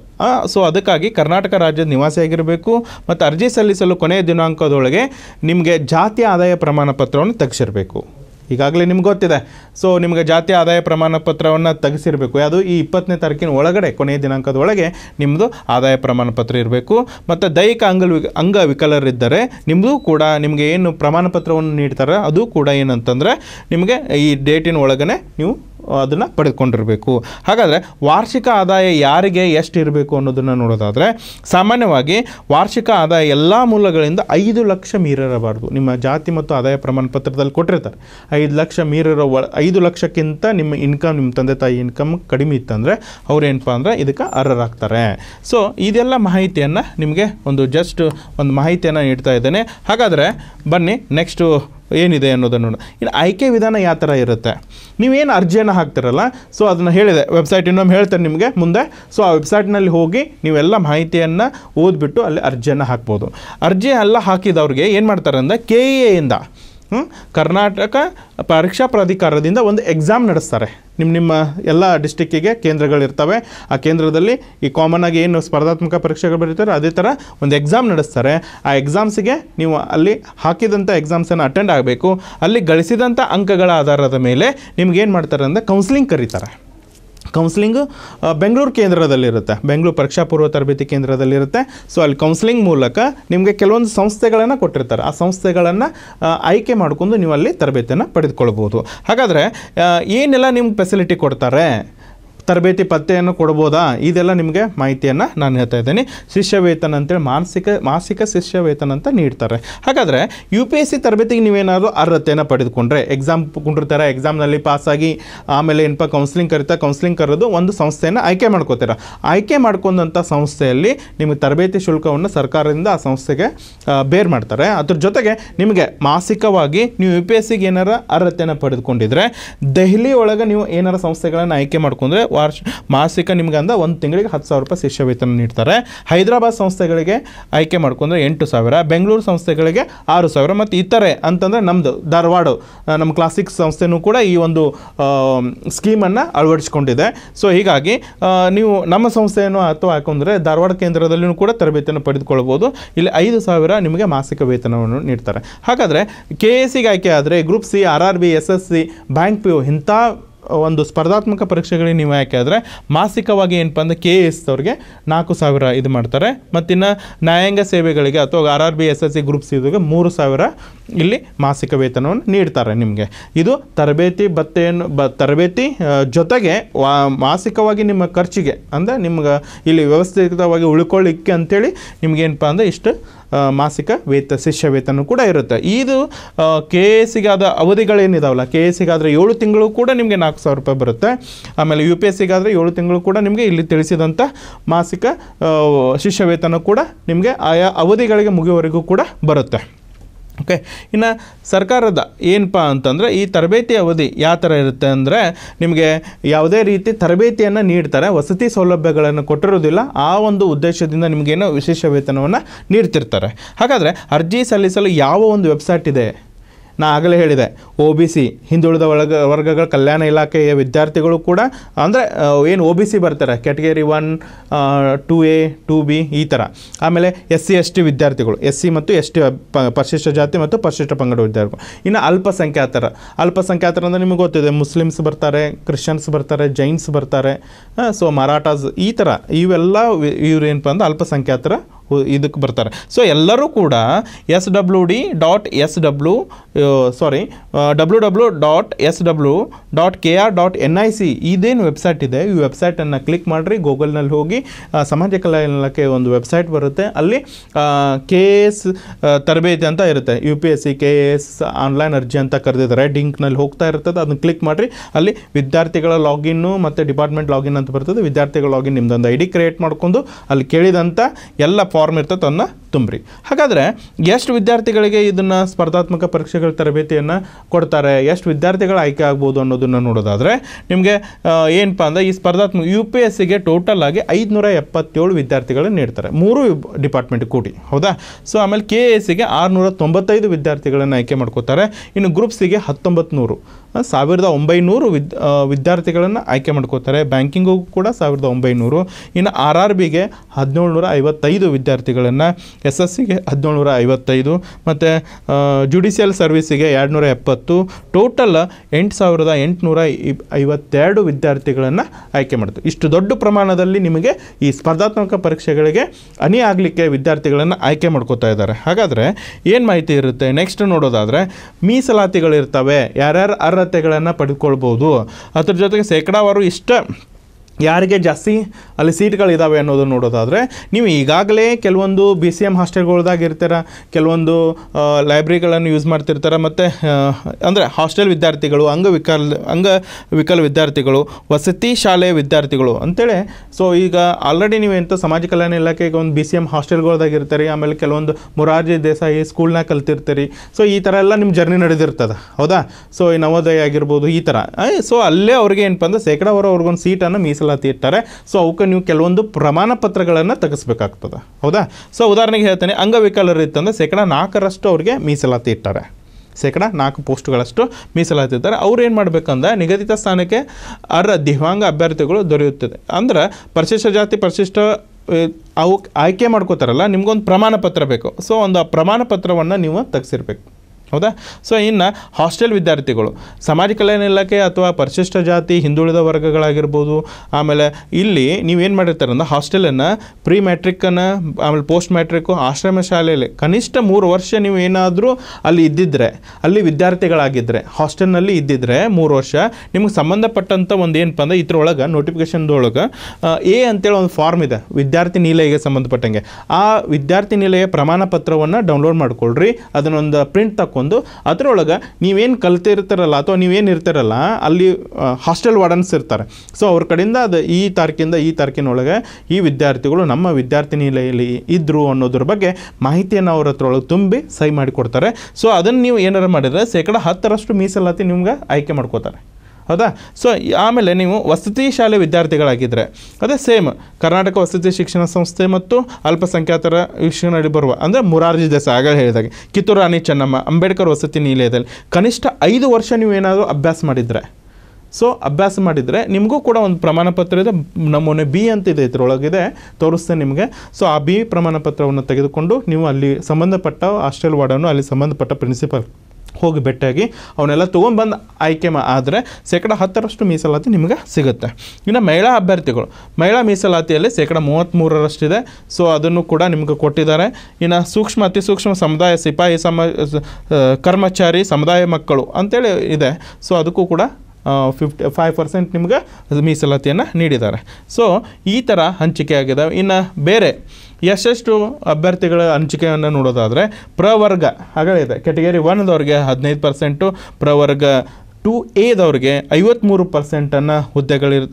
ಸೊ ಅದಕ್ಕಾಗಿ ಕರ್ನಾಟಕ ರಾಜ್ಯದ ನಿವಾಸಿಯಾಗಿರಬೇಕು ಮತ್ತು ಅರ್ಜಿ ಸಲ್ಲಿಸಲು ಕೊನೆಯ ದಿನಾಂಕದೊಳಗೆ ನಿಮಗೆ ಜಾತಿ ಆದಾಯ ಪ್ರಮಾಣ ಪತ್ರವನ್ನು ತೆಗೆಸಿರಬೇಕು ಈಗಾಗಲೇ ನಿಮ್ಗೆ ಗೊತ್ತಿದೆ ಸೊ ನಿಮಗೆ ಜಾತಿ ಆದಾಯ ಪ್ರಮಾಣ ಪತ್ರವನ್ನು ತೆಗೆಸಿರಬೇಕು ಯಾವುದು ಈ ಇಪ್ಪತ್ತನೇ ತಾರೀಕಿನ ಒಳಗಡೆ ಕೊನೆಯ ದಿನಾಂಕದ ಒಳಗೆ ನಿಮ್ಮದು ಆದಾಯ ಪ್ರಮಾಣ ಪತ್ರ ಇರಬೇಕು ಮತ್ತು ದೈಹಿಕ ಅಂಗ ಅಂಗವಿಕಲರಿದ್ದರೆ ನಿಮ್ಮದು ಕೂಡ ನಿಮಗೆ ಏನು ಪ್ರಮಾಣ ಪತ್ರವನ್ನು ನೀಡ್ತಾರೆ ಅದು ಕೂಡ ಏನಂತಂದರೆ ನಿಮಗೆ ಈ ಡೇಟಿನ ಒಳಗನೆ ನೀವು ಅದನ್ನು ಪಡೆದುಕೊಂಡಿರಬೇಕು ಹಾಗಾದರೆ ವಾರ್ಷಿಕ ಆದಾಯ ಯಾರಿಗೆ ಎಷ್ಟು ಇರಬೇಕು ಅನ್ನೋದನ್ನು ನೋಡೋದಾದರೆ ಸಾಮಾನ್ಯವಾಗಿ ವಾರ್ಷಿಕ ಆದಾಯ ಎಲ್ಲ ಮೂಲಗಳಿಂದ ಐದು ಲಕ್ಷ ಮೀರಿರಬಾರ್ದು ನಿಮ್ಮ ಜಾತಿ ಮತ್ತು ಆದಾಯ ಪ್ರಮಾಣ ಪತ್ರದಲ್ಲಿ ಕೊಟ್ಟಿರ್ತಾರೆ ಐದು ಲಕ್ಷ ಮೀರಿರೋ ಒಳ ಐದು ಲಕ್ಷಕ್ಕಿಂತ ನಿಮ್ಮ ಇನ್ಕಮ್ ನಿಮ್ಮ ತಂದೆ ತಾಯಿ ಇನ್ಕಮ್ ಕಡಿಮೆ ಇತ್ತಂದರೆ ಏನಪ್ಪ ಅಂದರೆ ಇದಕ್ಕೆ ಅರ್ಹರಾಗ್ತಾರೆ ಸೊ ಇದೆಲ್ಲ ಮಾಹಿತಿಯನ್ನು ನಿಮಗೆ ಒಂದು ಜಸ್ಟ್ ಒಂದು ಮಾಹಿತಿಯನ್ನು ನೀಡ್ತಾ ಇದ್ದೇನೆ ಹಾಗಾದರೆ ಬನ್ನಿ ನೆಕ್ಸ್ಟು ಏನಿದೆ ಅನ್ನೋದನ್ನು ಇನ್ನು ಆಯ್ಕೆ ವಿಧಾನ ಯಾವ ಥರ ಇರುತ್ತೆ ನೀವೇನು ಅರ್ಜಿಯನ್ನು ಹಾಕ್ತಿರಲ್ಲ ಸೊ ಅದನ್ನು ಹೇಳಿದೆ ವೆಬ್ಸೈಟ್ ಇನ್ನೊಮ್ಮೆ ಹೇಳ್ತಾರೆ ನಿಮಗೆ ಮುಂದೆ ಸೊ ಆ ವೆಬ್ಸೈಟ್ನಲ್ಲಿ ಹೋಗಿ ನೀವೆಲ್ಲ ಮಾಹಿತಿಯನ್ನು ಓದ್ಬಿಟ್ಟು ಅಲ್ಲಿ ಅರ್ಜಿಯನ್ನು ಹಾಕ್ಬೋದು ಅರ್ಜಿ ಎಲ್ಲ ಹಾಕಿದವ್ರಿಗೆ ಏನು ಮಾಡ್ತಾರೆ ಅಂದರೆ ಕೆ ಎ ಇಂದ ಕರ್ನಾಟಕ ಪರೀಕ್ಷಾ ಪ್ರಾಧಿಕಾರದಿಂದ ಒಂದು ಎಕ್ಸಾಮ್ ನಡೆಸ್ತಾರೆ ನಿಮ್ಮ ನಿಮ್ಮ ಎಲ್ಲ ಡಿಸ್ಟಿಕ್ಕಿಗೆ ಕೇಂದ್ರಗಳಿರ್ತವೆ ಆ ಕೇಂದ್ರದಲ್ಲಿ ಈ ಕಾಮನ್ ಆಗಿ ಏನು ಸ್ಪರ್ಧಾತ್ಮಕ ಪರೀಕ್ಷೆಗಳು ಬರೀತಾರೆ ಅದೇ ಥರ ಒಂದು ಎಕ್ಸಾಮ್ ನಡೆಸ್ತಾರೆ ಆ ಎಕ್ಸಾಮ್ಸಿಗೆ ನೀವು ಅಲ್ಲಿ ಹಾಕಿದಂಥ ಎಕ್ಸಾಮ್ಸನ್ನು ಅಟೆಂಡ್ ಆಗಬೇಕು ಅಲ್ಲಿ ಗಳಿಸಿದಂಥ ಅಂಕಗಳ ಆಧಾರದ ಮೇಲೆ ನಿಮ್ಗೆ ಏನು ಮಾಡ್ತಾರೆ ಅಂದರೆ ಕೌನ್ಸಿಲಿಂಗ್ ಕರೀತಾರೆ ಕೌನ್ಸಿಲಿಂಗ್ ಬೆಂಗಳೂರು ಕೇಂದ್ರದಲ್ಲಿರುತ್ತೆ ಬೆಂಗಳೂರು ಪರೀಕ್ಷಾ ಪೂರ್ವ ತರಬೇತಿ ಕೇಂದ್ರದಲ್ಲಿರುತ್ತೆ ಸೊ ಅಲ್ಲಿ ಕೌನ್ಸ್ಲಿಂಗ್ ಮೂಲಕ ನಿಮಗೆ ಕೆಲವೊಂದು ಸಂಸ್ಥೆಗಳನ್ನು ಕೊಟ್ಟಿರ್ತಾರೆ ಆ ಸಂಸ್ಥೆಗಳನ್ನು ಆಯ್ಕೆ ಮಾಡಿಕೊಂಡು ನೀವು ಅಲ್ಲಿ ತರಬೇತಿಯನ್ನು ಪಡೆದುಕೊಳ್ಬೋದು ಹಾಗಾದರೆ ಏನೆಲ್ಲ ನಿಮ್ಗೆ ಫೆಸಿಲಿಟಿ ಕೊಡ್ತಾರೆ ತರಬೇತಿ ಪತ್ತೆಯನ್ನು ಕೊಡ್ಬೋದಾ ಇದೆಲ್ಲ ನಿಮಗೆ ಮಾಹಿತಿಯನ್ನು ನಾನು ಹೇಳ್ತಾ ಇದ್ದೀನಿ ಶಿಷ್ಯ ವೇತನ ಅಂತೇಳಿ ಮಾನಸಿಕ ಮಾಸಿಕ ಶಿಷ್ಯ ವೇತನ ಅಂತ ನೀಡ್ತಾರೆ ಹಾಗಾದರೆ ಯು ಪಿ ಎಸ್ ಸಿ ತರಬೇತಿಗೆ ನೀವೇನಾದರೂ ಅರ್ಹತೆಯನ್ನು ಪಡೆದುಕೊಂಡ್ರೆ ಎಕ್ಸಾಮ್ ಕುಂಡಿರ್ತಾರೆ ಎಕ್ಸಾಮ್ನಲ್ಲಿ ಪಾಸಾಗಿ ಆಮೇಲೆ ಏನಪ್ಪ ಕೌನ್ಸಿಲಿಂಗ್ ಕರಿತಾ ಕೌನ್ಸಿಲಿಂಗ್ ಕರೋದು ಒಂದು ಸಂಸ್ಥೆಯನ್ನು ಆಯ್ಕೆ ಮಾಡ್ಕೋತೀರ ಆಯ್ಕೆ ಮಾಡ್ಕೊಂಡಂಥ ಸಂಸ್ಥೆಯಲ್ಲಿ ನಿಮಗೆ ತರಬೇತಿ ಶುಲ್ಕವನ್ನು ಸರ್ಕಾರದಿಂದ ಆ ಸಂಸ್ಥೆಗೆ ಬೇರ್ ಮಾಡ್ತಾರೆ ಅದ್ರ ಜೊತೆಗೆ ನಿಮಗೆ ಮಾಸಿಕವಾಗಿ ನೀವು ಯು ಪಿ ಎಸ್ ಸಿಗೆ ಏನಾರ ಅರ್ಹತೆಯನ್ನು ಪಡೆದುಕೊಂಡಿದ್ರೆ ದೆಹಲಿ ಒಳಗೆ ನೀವು ಏನಾರ ಸಂಸ್ಥೆಗಳನ್ನು ಆಯ್ಕೆ ಮಾಡ್ಕೊಂಡ್ರೆ ವಾರ್ಷ ಮಾಸಿಕ ನಿಮ್ಗೆ ಅಂದ ಒಂದು ತಿಂಗಳಿಗೆ ಹತ್ತು ಸಾವಿರ ರೂಪಾಯಿ ವೇತನ ನೀಡ್ತಾರೆ ಹೈದರಾಬಾದ್ ಸಂಸ್ಥೆಗಳಿಗೆ ಆಯ್ಕೆ ಮಾಡ್ಕೊಂಡ್ರೆ ಎಂಟು ಸಾವಿರ ಬೆಂಗಳೂರು ಸಂಸ್ಥೆಗಳಿಗೆ ಆರು ಸಾವಿರ ಮತ್ತು ಇತರೆ ಅಂತಂದರೆ ನಮ್ಮದು ಧಾರವಾಡ ನಮ್ಮ ಕ್ಲಾಸಿಕ್ ಸಂಸ್ಥೆನೂ ಕೂಡ ಈ ಒಂದು ಸ್ಕೀಮನ್ನು ಅಳವಡಿಸ್ಕೊಂಡಿದೆ ಸೊ ಹೀಗಾಗಿ ನೀವು ನಮ್ಮ ಸಂಸ್ಥೆಯನ್ನು ಅಥವಾ ಹಾಕೊಂಡ್ರೆ ಧಾರವಾಡ ಕೇಂದ್ರದಲ್ಲಿಯೂ ಕೂಡ ತರಬೇತಿಯನ್ನು ಪಡೆದುಕೊಳ್ಬೋದು ಇಲ್ಲಿ ಐದು ಸಾವಿರ ನಿಮಗೆ ಮಾಸಿಕ ವೇತನವನ್ನು ನೀಡ್ತಾರೆ ಹಾಗಾದರೆ ಕೆ ಎ ಸಿಗೆ ಆಯ್ಕೆ ಆದರೆ group C R R B S S C bank P U ಇಂಥ ಒಂದು ಸ್ಪರ್ಧಾತ್ಮಕ ಪರೀಕ್ಷೆಗಳಿಗೆ ನೀವು ಯಾಕೆಂದರೆ ಮಾಸಿಕವಾಗಿ ಏನಪ್ಪ ಅಂದರೆ ಕೆ ಎಸ್ ಅವ್ರಿಗೆ ನಾಲ್ಕು ಸಾವಿರ ಇದು ಮಾಡ್ತಾರೆ ಮತ್ತಿನ್ನು ನ್ಯಾಯಾಂಗ ಸೇವೆಗಳಿಗೆ ಅಥವಾ R R B S S C groups ಇದಕ್ಕೆ ಮೂರು ಸಾವಿರ ಇಲ್ಲಿ ಮಾಸಿಕ ವೇತನವನ್ನು ನೀಡ್ತಾರೆ ನಿಮಗೆ ಇದು ತರಬೇತಿ ಭತ್ತೆಯನ್ನು ಬ ತರಬೇತಿ ಜೊತೆಗೆ ವಾ ಮಾಸಿಕವಾಗಿ ನಿಮ್ಮ ಖರ್ಚಿಗೆ ಅಂದರೆ ನಿಮ್ಗೆ ಇಲ್ಲಿ ವ್ಯವಸ್ಥಿತವಾಗಿ ಉಳ್ಕೊಳ್ಳಿಕ್ಕೆ ಅಂಥೇಳಿ ನಿಮಗೇನಪ್ಪ ಅಂದರೆ ಇಷ್ಟು ಮಾಸಿಕ ವೇತ ಶಿಷ್ಯ ವೇತನ ಕೂಡ ಇರುತ್ತೆ ಇದು ಕೆ ಸಿಗಾದ ಅವಧಿಗಳೇನಿದಾವಲ್ಲ ಕೆ ಸಿಗಾದರೆ ಏಳು ತಿಂಗಳು ಕೂಡ ನಿಮಗೆ ನಾಲ್ಕು ಸಾವಿರ ರೂಪಾಯಿ ಬರುತ್ತೆ ಆಮೇಲೆ ಯು ಪಿ ಎಸ್ ಸಿಗಾದರೆ ಏಳು ತಿಂಗಳು ಕೂಡ ನಿಮಗೆ ಇಲ್ಲಿ ತಿಳಿಸಿದಂಥ ಮಾಸಿಕ ಶಿಷ್ಯ ವೇತನ ಕೂಡ ನಿಮಗೆ ಆಯಾ ಅವಧಿಗಳಿಗೆ ಮುಗಿಯುವವರೆಗೂ ಕೂಡ ಬರುತ್ತೆ ಓಕೆ ಇನ್ನು ಸರ್ಕಾರದ ಏನಪ್ಪ ಅಂತಂದರೆ ಈ ತರಬೇತಿ ಅವಧಿ ಯಾವ ಥರ ಇರುತ್ತೆ ಅಂದರೆ ನಿಮಗೆ ಯಾವುದೇ ರೀತಿ ತರಬೇತಿಯನ್ನು ನೀಡ್ತಾರೆ ವಸತಿ ಸೌಲಭ್ಯಗಳನ್ನು ಕೊಟ್ಟಿರೋದಿಲ್ಲ ಆ ಒಂದು ಉದ್ದೇಶದಿಂದ ನಿಮಗೇನೋ ವಿಶೇಷ ವೇತನವನ್ನು ನೀಡ್ತಿರ್ತಾರೆ ಹಾಗಾದರೆ ಅರ್ಜಿ ಸಲ್ಲಿಸಲು ಯಾವ ಒಂದು ವೆಬ್ಸೈಟ್ ಇದೆ ನಾ ಆಗಲೇ ಹೇಳಿದೆ ಒ ಬಿ ಸಿ ಹಿಂದುಳಿದ ಒಳಗ ವರ್ಗಗಳ ಕಲ್ಯಾಣ ಇಲಾಖೆಯ ವಿದ್ಯಾರ್ಥಿಗಳು ಕೂಡ ಅಂದರೆ ಏನು ಒ ಬಿ ಸಿ ಬರ್ತಾರೆ category one two A two B ಈ ಥರ ಆಮೇಲೆ ಎಸ್ ಸಿ ಎಸ್ ಟಿ ವಿದ್ಯಾರ್ಥಿಗಳು ಎಸ್ ಸಿ ಮತ್ತು ಎಸ್ ಟಿ ಪರಿಶಿಷ್ಟ ಜಾತಿ ಮತ್ತು ಪರಿಶಿಷ್ಟ ಪಂಗಡ ವಿದ್ಯಾರ್ಥಿಗಳು ಇನ್ನು ಅಲ್ಪಸಂಖ್ಯಾತರ ಅಲ್ಪಸಂಖ್ಯಾತರ ಅಂದರೆ ನಿಮಗೆ ಗೊತ್ತಿದೆ ಮುಸ್ಲಿಮ್ಸ್ ಬರ್ತಾರೆ ಕ್ರಿಶ್ಚಿಯನ್ಸ್ ಬರ್ತಾರೆ ಜೈನ್ಸ್ ಬರ್ತಾರೆ ಸೊ ಮರಾಠಾಸ್ ಈ ಥರ ಇವೆಲ್ಲ ಇವ್ರೇನಪ್ಪ ಅಂದ್ರೆ ಅಲ್ಪಸಂಖ್ಯಾತರ ಇದಕ್ಕೆ ಬರ್ತಾರೆ ಸೊ ಎಲ್ಲರೂ ಕೂಡ S W D dot S W sorry W W dot S W dot K R dot N I C ಇದೇನು ವೆಬ್ಸೈಟ್ ಇದೆ ಈ ವೆಬ್ಸೈಟನ್ನು ಕ್ಲಿಕ್ ಮಾಡಿರಿ ಗೂಗಲ್ನಲ್ಲಿ ಹೋಗಿ ಸಮಾಜ ಕಲ್ಯಾಣ ಇಲಾಖೆ ಒಂದು ವೆಬ್ಸೈಟ್ ಬರುತ್ತೆ ಅಲ್ಲಿ ಕೆ ಎಸ್ ತರಬೇತಿ ಅಂತ ಇರುತ್ತೆ U P S C K S online ಅರ್ಜಿ ಅಂತ ಕರೆದಿದ್ದಾರೆ ಡಿಂಕ್ನಲ್ಲಿ ಹೋಗ್ತಾ ಇರ್ತದೆ ಅದನ್ನು ಕ್ಲಿಕ್ ಮಾಡಿರಿ ಅಲ್ಲಿ ವಿದ್ಯಾರ್ಥಿಗಳ ಲಾಗಿನ್ನು ಮತ್ತು ಡಿಪಾರ್ಟ್ಮೆಂಟ್ ಲಾಗಿನ್ ಅಂತ ಬರ್ತದೆ ವಿದ್ಯಾರ್ಥಿಗಳ ಲಾಗಿನ್ ನಿಮ್ದೊಂದು ಐ ಡಿ ಕ್ರಿಯೇಟ್ ಮಾಡಿಕೊಂಡು ಅಲ್ಲಿ ಕೇಳಿದಂಥ ಎಲ್ಲ ಫಾ ಫಾರ್ಮ್ ಇರ್ತದೆ ಅದನ್ನು ತುಂಬ್ರಿ ಹಾಗಾದರೆ ಎಷ್ಟು ವಿದ್ಯಾರ್ಥಿಗಳಿಗೆ ಇದನ್ನು ಸ್ಪರ್ಧಾತ್ಮಕ ಪರೀಕ್ಷೆಗಳ ತರಬೇತಿಯನ್ನು ಕೊಡ್ತಾರೆ ಎಷ್ಟು ವಿದ್ಯಾರ್ಥಿಗಳ ಆಯ್ಕೆ ಆಗ್ಬೋದು ಅನ್ನೋದನ್ನು ನೋಡೋದಾದರೆ ನಿಮಗೆ ಏನಪ್ಪ ಅಂದರೆ ಈ ಸ್ಪರ್ಧಾತ್ಮಕ ಯು ಪಿ ಎಸ್ ಸಿಗೆ ಟೋಟಲ್ ಆಗಿ ಐದುನೂರ ಎಪ್ಪತ್ತೇಳು ವಿದ್ಯಾರ್ಥಿಗಳನ್ನು ನೀಡ್ತಾರೆ ಮೂರು ಡಿಪಾರ್ಟ್ಮೆಂಟ್ ಕೂಡಿ ಹೌದಾ ಸೊ ಆಮೇಲೆ ಕೆ ಎ ಸಿಗೆ ಆರುನೂರ ತೊಂಬತ್ತೈದು ವಿದ್ಯಾರ್ಥಿಗಳನ್ನು ಆಯ್ಕೆ ಮಾಡ್ಕೋತಾರೆ ಇನ್ನು ಗ್ರೂಪ್ಸಿಗೆ ಹತ್ತೊಂಬತ್ತು ನೂರು ಸಾವಿರದ ಒಂಬೈನೂರು ವಿದ್ ವಿದ್ಯಾರ್ಥಿಗಳನ್ನು ಆಯ್ಕೆ ಮಾಡ್ಕೋತಾರೆ ಬ್ಯಾಂಕಿಂಗು ಕೂಡ ಸಾವಿರದ ಒಂಬೈನೂರು ಇನ್ನು ಆರ್ ಆರ್ ಬಿಗೆ ಹದಿನೇಳುನೂರ ಐವತ್ತೈದು ವಿದ್ಯಾರ್ಥಿಗಳನ್ನು ಎಸ್ ಎಸ್ ಸಿಗೆ ಹದಿನೇಳುನೂರ ಐವತ್ತೈದು ಮತ್ತು ಜುಡಿಷಿಯಲ್ ಸರ್ವಿಸಿಗೆ ಎರಡುನೂರ ಎಪ್ಪತ್ತು ಟೋಟಲ್ ಎಂಟು ಸಾವಿರದ ಎಂಟುನೂರ ಐವತ್ತೆರಡು ವಿದ್ಯಾರ್ಥಿಗಳನ್ನು ಆಯ್ಕೆ ಮಾಡ್ತಾರೆ ಇಷ್ಟು ದೊಡ್ಡ ಪ್ರಮಾಣದಲ್ಲಿ ನಿಮಗೆ ಈ ಸ್ಪರ್ಧಾತ್ಮಕ ಪರೀಕ್ಷೆಗಳಿಗೆ ಅನಿ ಆಗಲಿಕ್ಕೆ ವಿದ್ಯಾರ್ಥಿಗಳನ್ನು ಆಯ್ಕೆ ಮಾಡ್ಕೋತಾ ಇದ್ದಾರೆ ಹಾಗಾದರೆ ಏನು ಮಾಹಿತಿ ಇರುತ್ತೆ ನೆಕ್ಸ್ಟ್ ನೋಡೋದಾದರೆ ಮೀಸಲಾತಿಗಳಿರ್ತವೆ ಯಾರ್ಯಾರು ಅರ್ಹ ಸಮಾನತೆಗಳನ್ನು ಪಡೆದುಕೊಳ್ಬೋದು ಅದ್ರ ಜೊತೆಗೆ ಶೇಕಡಾವಾರು ಇಷ್ಟ ಯಾರಿಗೆ ಜಾಸ್ತಿ ಅಲ್ಲಿ ಸೀಟ್ಗಳಿದ್ದಾವೆ ಅನ್ನೋದು ನೋಡೋದಾದರೆ ನೀವು ಈಗಾಗಲೇ ಕೆಲವೊಂದು ಬಿ ಸಿ ಎಮ್ ಹಾಸ್ಟೆಲ್ಗಳ್ದಾಗ ಕೆಲವೊಂದು ಲೈಬ್ರರಿಗಳನ್ನು ಯೂಸ್ ಮಾಡ್ತಿರ್ತಾರೆ ಮತ್ತು ಅಂದರೆ ಹಾಸ್ಟೆಲ್ ವಿದ್ಯಾರ್ಥಿಗಳು ಅಂಗವಿಕಲ್ ಅಂಗ ವಿದ್ಯಾರ್ಥಿಗಳು ವಸತಿ ಶಾಲೆಯ ವಿದ್ಯಾರ್ಥಿಗಳು ಅಂತೇಳಿ ಸೊ ಈಗ ಆಲ್ರೆಡಿ ನೀವು ಎಂಥ ಸಮಾಜ ಕಲ್ಯಾಣ ಇಲಾಖೆಗೆ ಒಂದು ಬಿ ಸಿ ಎಮ್ ಹಾಸ್ಟೆಲ್ಗಳ್ದಾಗ ಆಮೇಲೆ ಕೆಲವೊಂದು ಮೊರಾರ್ಜಿ ದೇಸಾಯಿ ಸ್ಕೂಲ್ನಾಗ ಕಲ್ತಿರ್ತೀರಿ ಸೊ ಈ ಥರ ಎಲ್ಲ ನಿಮ್ಮ ಜರ್ನಿ ನಡೆದಿರ್ತದೆ ಹೌದಾ ಸೊ ಈ ನವೋದಯ ಆಗಿರ್ಬೋದು ಈ ಥರ ಸೊ ಅಲ್ಲೇ ಅವ್ರಿಗೆ ಏನಪ್ಪ ಅಂದರೆ ಶೇಕಡಾವರು ಅವ್ರಿಗೊಂದು ಸೀಟನ್ನು ಮೀಸಲು ಮೀಸಲಾತಿ ಇಟ್ಟಾರೆ ಸೊ ಅವಕ್ಕೆ ನೀವು ಕೆಲವೊಂದು ಪ್ರಮಾಣ ಪತ್ರಗಳನ್ನು ತೆಗೆಸಬೇಕಾಗ್ತದೆ ಹೌದಾ ಸೊ ಉದಾಹರಣೆಗೆ ಹೇಳ್ತೇನೆ ಇತ್ತಂದರೆ ಶೇಕಡಾ ನಾಲ್ಕರಷ್ಟು ಅವ್ರಿಗೆ ಮೀಸಲಾತಿ ಇಟ್ಟಾರೆ ಶೇಕಡ ನಾಲ್ಕು ಪೋಸ್ಟ್ಗಳಷ್ಟು ಮೀಸಲಾತಿ ಅವ್ರು ಏನು ಮಾಡಬೇಕಂದ್ರೆ ನಿಗದಿತ ಸ್ಥಾನಕ್ಕೆ ಅರ್ಹ ದಿವ್ಯಾಂಗ ಅಭ್ಯರ್ಥಿಗಳು ದೊರೆಯುತ್ತದೆ ಅಂದ್ರೆ ಪರಿಶಿಷ್ಟ ಜಾತಿ ಪರಿಶಿಷ್ಟ ಅವು ಆಯ್ಕೆ ಮಾಡ್ಕೋತಾರಲ್ಲ ನಿಮ್ಗೊಂದು ಪ್ರಮಾಣ ಪತ್ರ ಬೇಕು ಸೊ ಒಂದು ಆ ಪ್ರಮಾಣ ಪತ್ರವನ್ನು ನೀವು ತೆಗೆಸಿರ್ಬೇಕು ಹೌದಾ ಸೊ ಇನ್ನು ಹಾಸ್ಟೆಲ್ ವಿದ್ಯಾರ್ಥಿಗಳು ಸಮಾಜ ಕಲ್ಯಾಣ ಇಲಾಖೆ ಅಥವಾ ಪರಿಶಿಷ್ಟ ಜಾತಿ ಹಿಂದುಳಿದ ವರ್ಗಗಳಾಗಿರ್ಬೋದು ಆಮೇಲೆ ಇಲ್ಲಿ ನೀವೇನು ಮಾಡಿರ್ತಾರೆ ಅಂದ್ರೆ ಹಾಸ್ಟೆಲನ್ನು ಪ್ರೀ ಮ್ಯಾಟ್ರಿಕ್ಕನ್ನು ಆಮೇಲೆ ಪೋಸ್ಟ್ ಮ್ಯಾಟ್ರಿಕ್ಕು ಆಶ್ರಮ ಶಾಲೆಯಲ್ಲಿ ಕನಿಷ್ಠ ಮೂರು ವರ್ಷ ನೀವು ಏನಾದರೂ ಅಲ್ಲಿ ಇದ್ದಿದ್ದರೆ ಅಲ್ಲಿ ವಿದ್ಯಾರ್ಥಿಗಳಾಗಿದ್ದರೆ ಹಾಸ್ಟೆಲ್ನಲ್ಲಿ ಇದ್ದಿದ್ದರೆ ಮೂರು ವರ್ಷ ನಿಮಗೆ ಸಂಬಂಧಪಟ್ಟಂಥ ಒಂದು ಏನಪ್ಪ ಅಂದರೆ ಇದ್ರೊಳಗೆ ನೋಟಿಫಿಕೇಶನ್ದೊಳಗೆ ಎ ಅಂತೇಳಿ ಒಂದು ಫಾರ್ಮ್ ಇದೆ ವಿದ್ಯಾರ್ಥಿ ನಿಲಯಗೆ ಸಂಬಂಧಪಟ್ಟಂಗೆ ಆ ವಿದ್ಯಾರ್ಥಿ ನಿಲಯ ಪ್ರಮಾಣ ಪತ್ರವನ್ನು ಡೌನ್ಲೋಡ್ ಮಾಡ್ಕೊಳ್ರಿ ಅದನ್ನೊಂದು ಪ್ರಿಂಟ್ ತಕ್ಕೊಂಡು ಹಾಕ್ಕೊಂಡು ಅದರೊಳಗೆ ನೀವೇನು ಕಲ್ತಿರ್ತಾರಲ್ಲ ಅಥವಾ ನೀವೇನು ಇರ್ತಾರಲ್ಲ ಅಲ್ಲಿ ಹಾಸ್ಟೆಲ್ ವಾರ್ಡನ್ಸ್ ಇರ್ತಾರೆ ಸೊ ಅವ್ರ ಕಡೆಯಿಂದ ಅದು ಈ ತಾರೀಕಿಂದ ಈ ತಾರೀಕಿನೊಳಗೆ ಈ ವಿದ್ಯಾರ್ಥಿಗಳು ನಮ್ಮ ವಿದ್ಯಾರ್ಥಿ ನಿಲಯಲ್ಲಿ ಇದ್ದರು ಅನ್ನೋದ್ರ ಬಗ್ಗೆ ಮಾಹಿತಿಯನ್ನು ಅವ್ರ ಹತ್ರೊಳಗೆ ತುಂಬಿ ಸಹಿ ಮಾಡಿಕೊಡ್ತಾರೆ ಸೊ ಅದನ್ನು ನೀವು ಏನಾರು ಮಾಡಿದರೆ ಶೇಕಡ ಹತ್ತರಷ್ಟು ಮೀಸಲಾತಿ ನಿಮ್ಗೆ ಆಯ್ಕೆ ಮಾಡ್ಕೋತಾರೆ ಹೌದಾ ಸೊ ಆಮೇಲೆ ನೀವು ವಸತಿ ಶಾಲೆ ವಿದ್ಯಾರ್ಥಿಗಳಾಗಿದ್ದರೆ ಅದೇ ಸೇಮ್ ಕರ್ನಾಟಕ ವಸತಿ ಶಿಕ್ಷಣ ಸಂಸ್ಥೆ ಮತ್ತು ಅಲ್ಪಸಂಖ್ಯಾತರ ಅಡಿ ಬರುವ ಅಂದರೆ ಮುರಾರ್ಜಿ ದೇಸಾಯಿ ಆಗಲೇ ಹೇಳಿದಾಗೆ ಕಿತ್ತೂರು ರಾಣಿ ಚೆನ್ನಮ್ಮ ಅಂಬೇಡ್ಕರ್ ವಸತಿ ನಿಲಯದಲ್ಲಿ ಕನಿಷ್ಠ ಐದು ವರ್ಷ ನೀವು ಏನಾದರೂ ಅಭ್ಯಾಸ ಮಾಡಿದರೆ ಸೊ ಅಭ್ಯಾಸ ಮಾಡಿದರೆ ನಿಮಗೂ ಕೂಡ ಒಂದು ಪ್ರಮಾಣ ಪತ್ರ ಇದೆ ನಮೂನೆ ಬಿ ಅಂತ ಇದೆ ಇದರೊಳಗಿದೆ ತೋರಿಸ್ತೇನೆ ನಿಮಗೆ ಸೊ ಆ ಬಿ ಪ್ರಮಾಣ ಪತ್ರವನ್ನು ತೆಗೆದುಕೊಂಡು ನೀವು ಅಲ್ಲಿ ಸಂಬಂಧಪಟ್ಟ ಹಾಸ್ಟೆಲ್ ವಾರ್ಡನ್ನು ಅಲ್ಲಿ ಸಂಬಂಧಪಟ್ಟ ಪ್ರಿನ್ಸಿಪಲ್ ಹೋಗಿ ಭೇಟಿಯಾಗಿ ಅವನ್ನೆಲ್ಲ ತೊಗೊಂಡ್ಬಂದು ಆಯ್ಕೆ ಮಾ ಆದರೆ ಶೇಕಡ ಹತ್ತರಷ್ಟು ಮೀಸಲಾತಿ ನಿಮಗೆ ಸಿಗುತ್ತೆ ಇನ್ನು ಮಹಿಳಾ ಅಭ್ಯರ್ಥಿಗಳು ಮಹಿಳಾ ಮೀಸಲಾತಿಯಲ್ಲಿ ಶೇಕಡ ಮೂವತ್ತ್ಮೂರರಷ್ಟಿದೆ ಸೊ ಅದನ್ನು ಕೂಡ ನಿಮಗೆ ಕೊಟ್ಟಿದ್ದಾರೆ ಇನ್ನು ಸೂಕ್ಷ್ಮ ಅತಿ ಸೂಕ್ಷ್ಮ ಸಮುದಾಯ ಸಿಪಾಯಿ ಸಮ ಕರ್ಮಚಾರಿ ಸಮುದಾಯ ಮಕ್ಕಳು ಅಂತೇಳಿ ಇದೆ ಸೊ ಅದಕ್ಕೂ ಕೂಡ ಫಿಫ್ಟಿ ಫೈವ್ ಪರ್ಸೆಂಟ್ ನಿಮ್ಗೆ ಮೀಸಲಾತಿಯನ್ನು ನೀಡಿದ್ದಾರೆ ಸೊ ಈ ಥರ ಹಂಚಿಕೆ ಆಗಿದೆ ಇನ್ನು ಬೇರೆ ಎಷ್ಟೆಷ್ಟು ಅಭ್ಯರ್ಥಿಗಳ ಹಂಚಿಕೆಯನ್ನು ನೋಡೋದಾದರೆ ಪ್ರವರ್ಗ ಆಗಲಿದೆ ಕೆಟಗರಿ ಒನ್ದವ್ರಿಗೆ ಹದಿನೈದು ಪರ್ಸೆಂಟು ಪ್ರವರ್ಗ ಟು ಎದವ್ರಿಗೆ ಐವತ್ತ್ಮೂರು ಪರ್ಸೆಂಟನ್ನು ಹುದ್ದೆಗಳಿರ್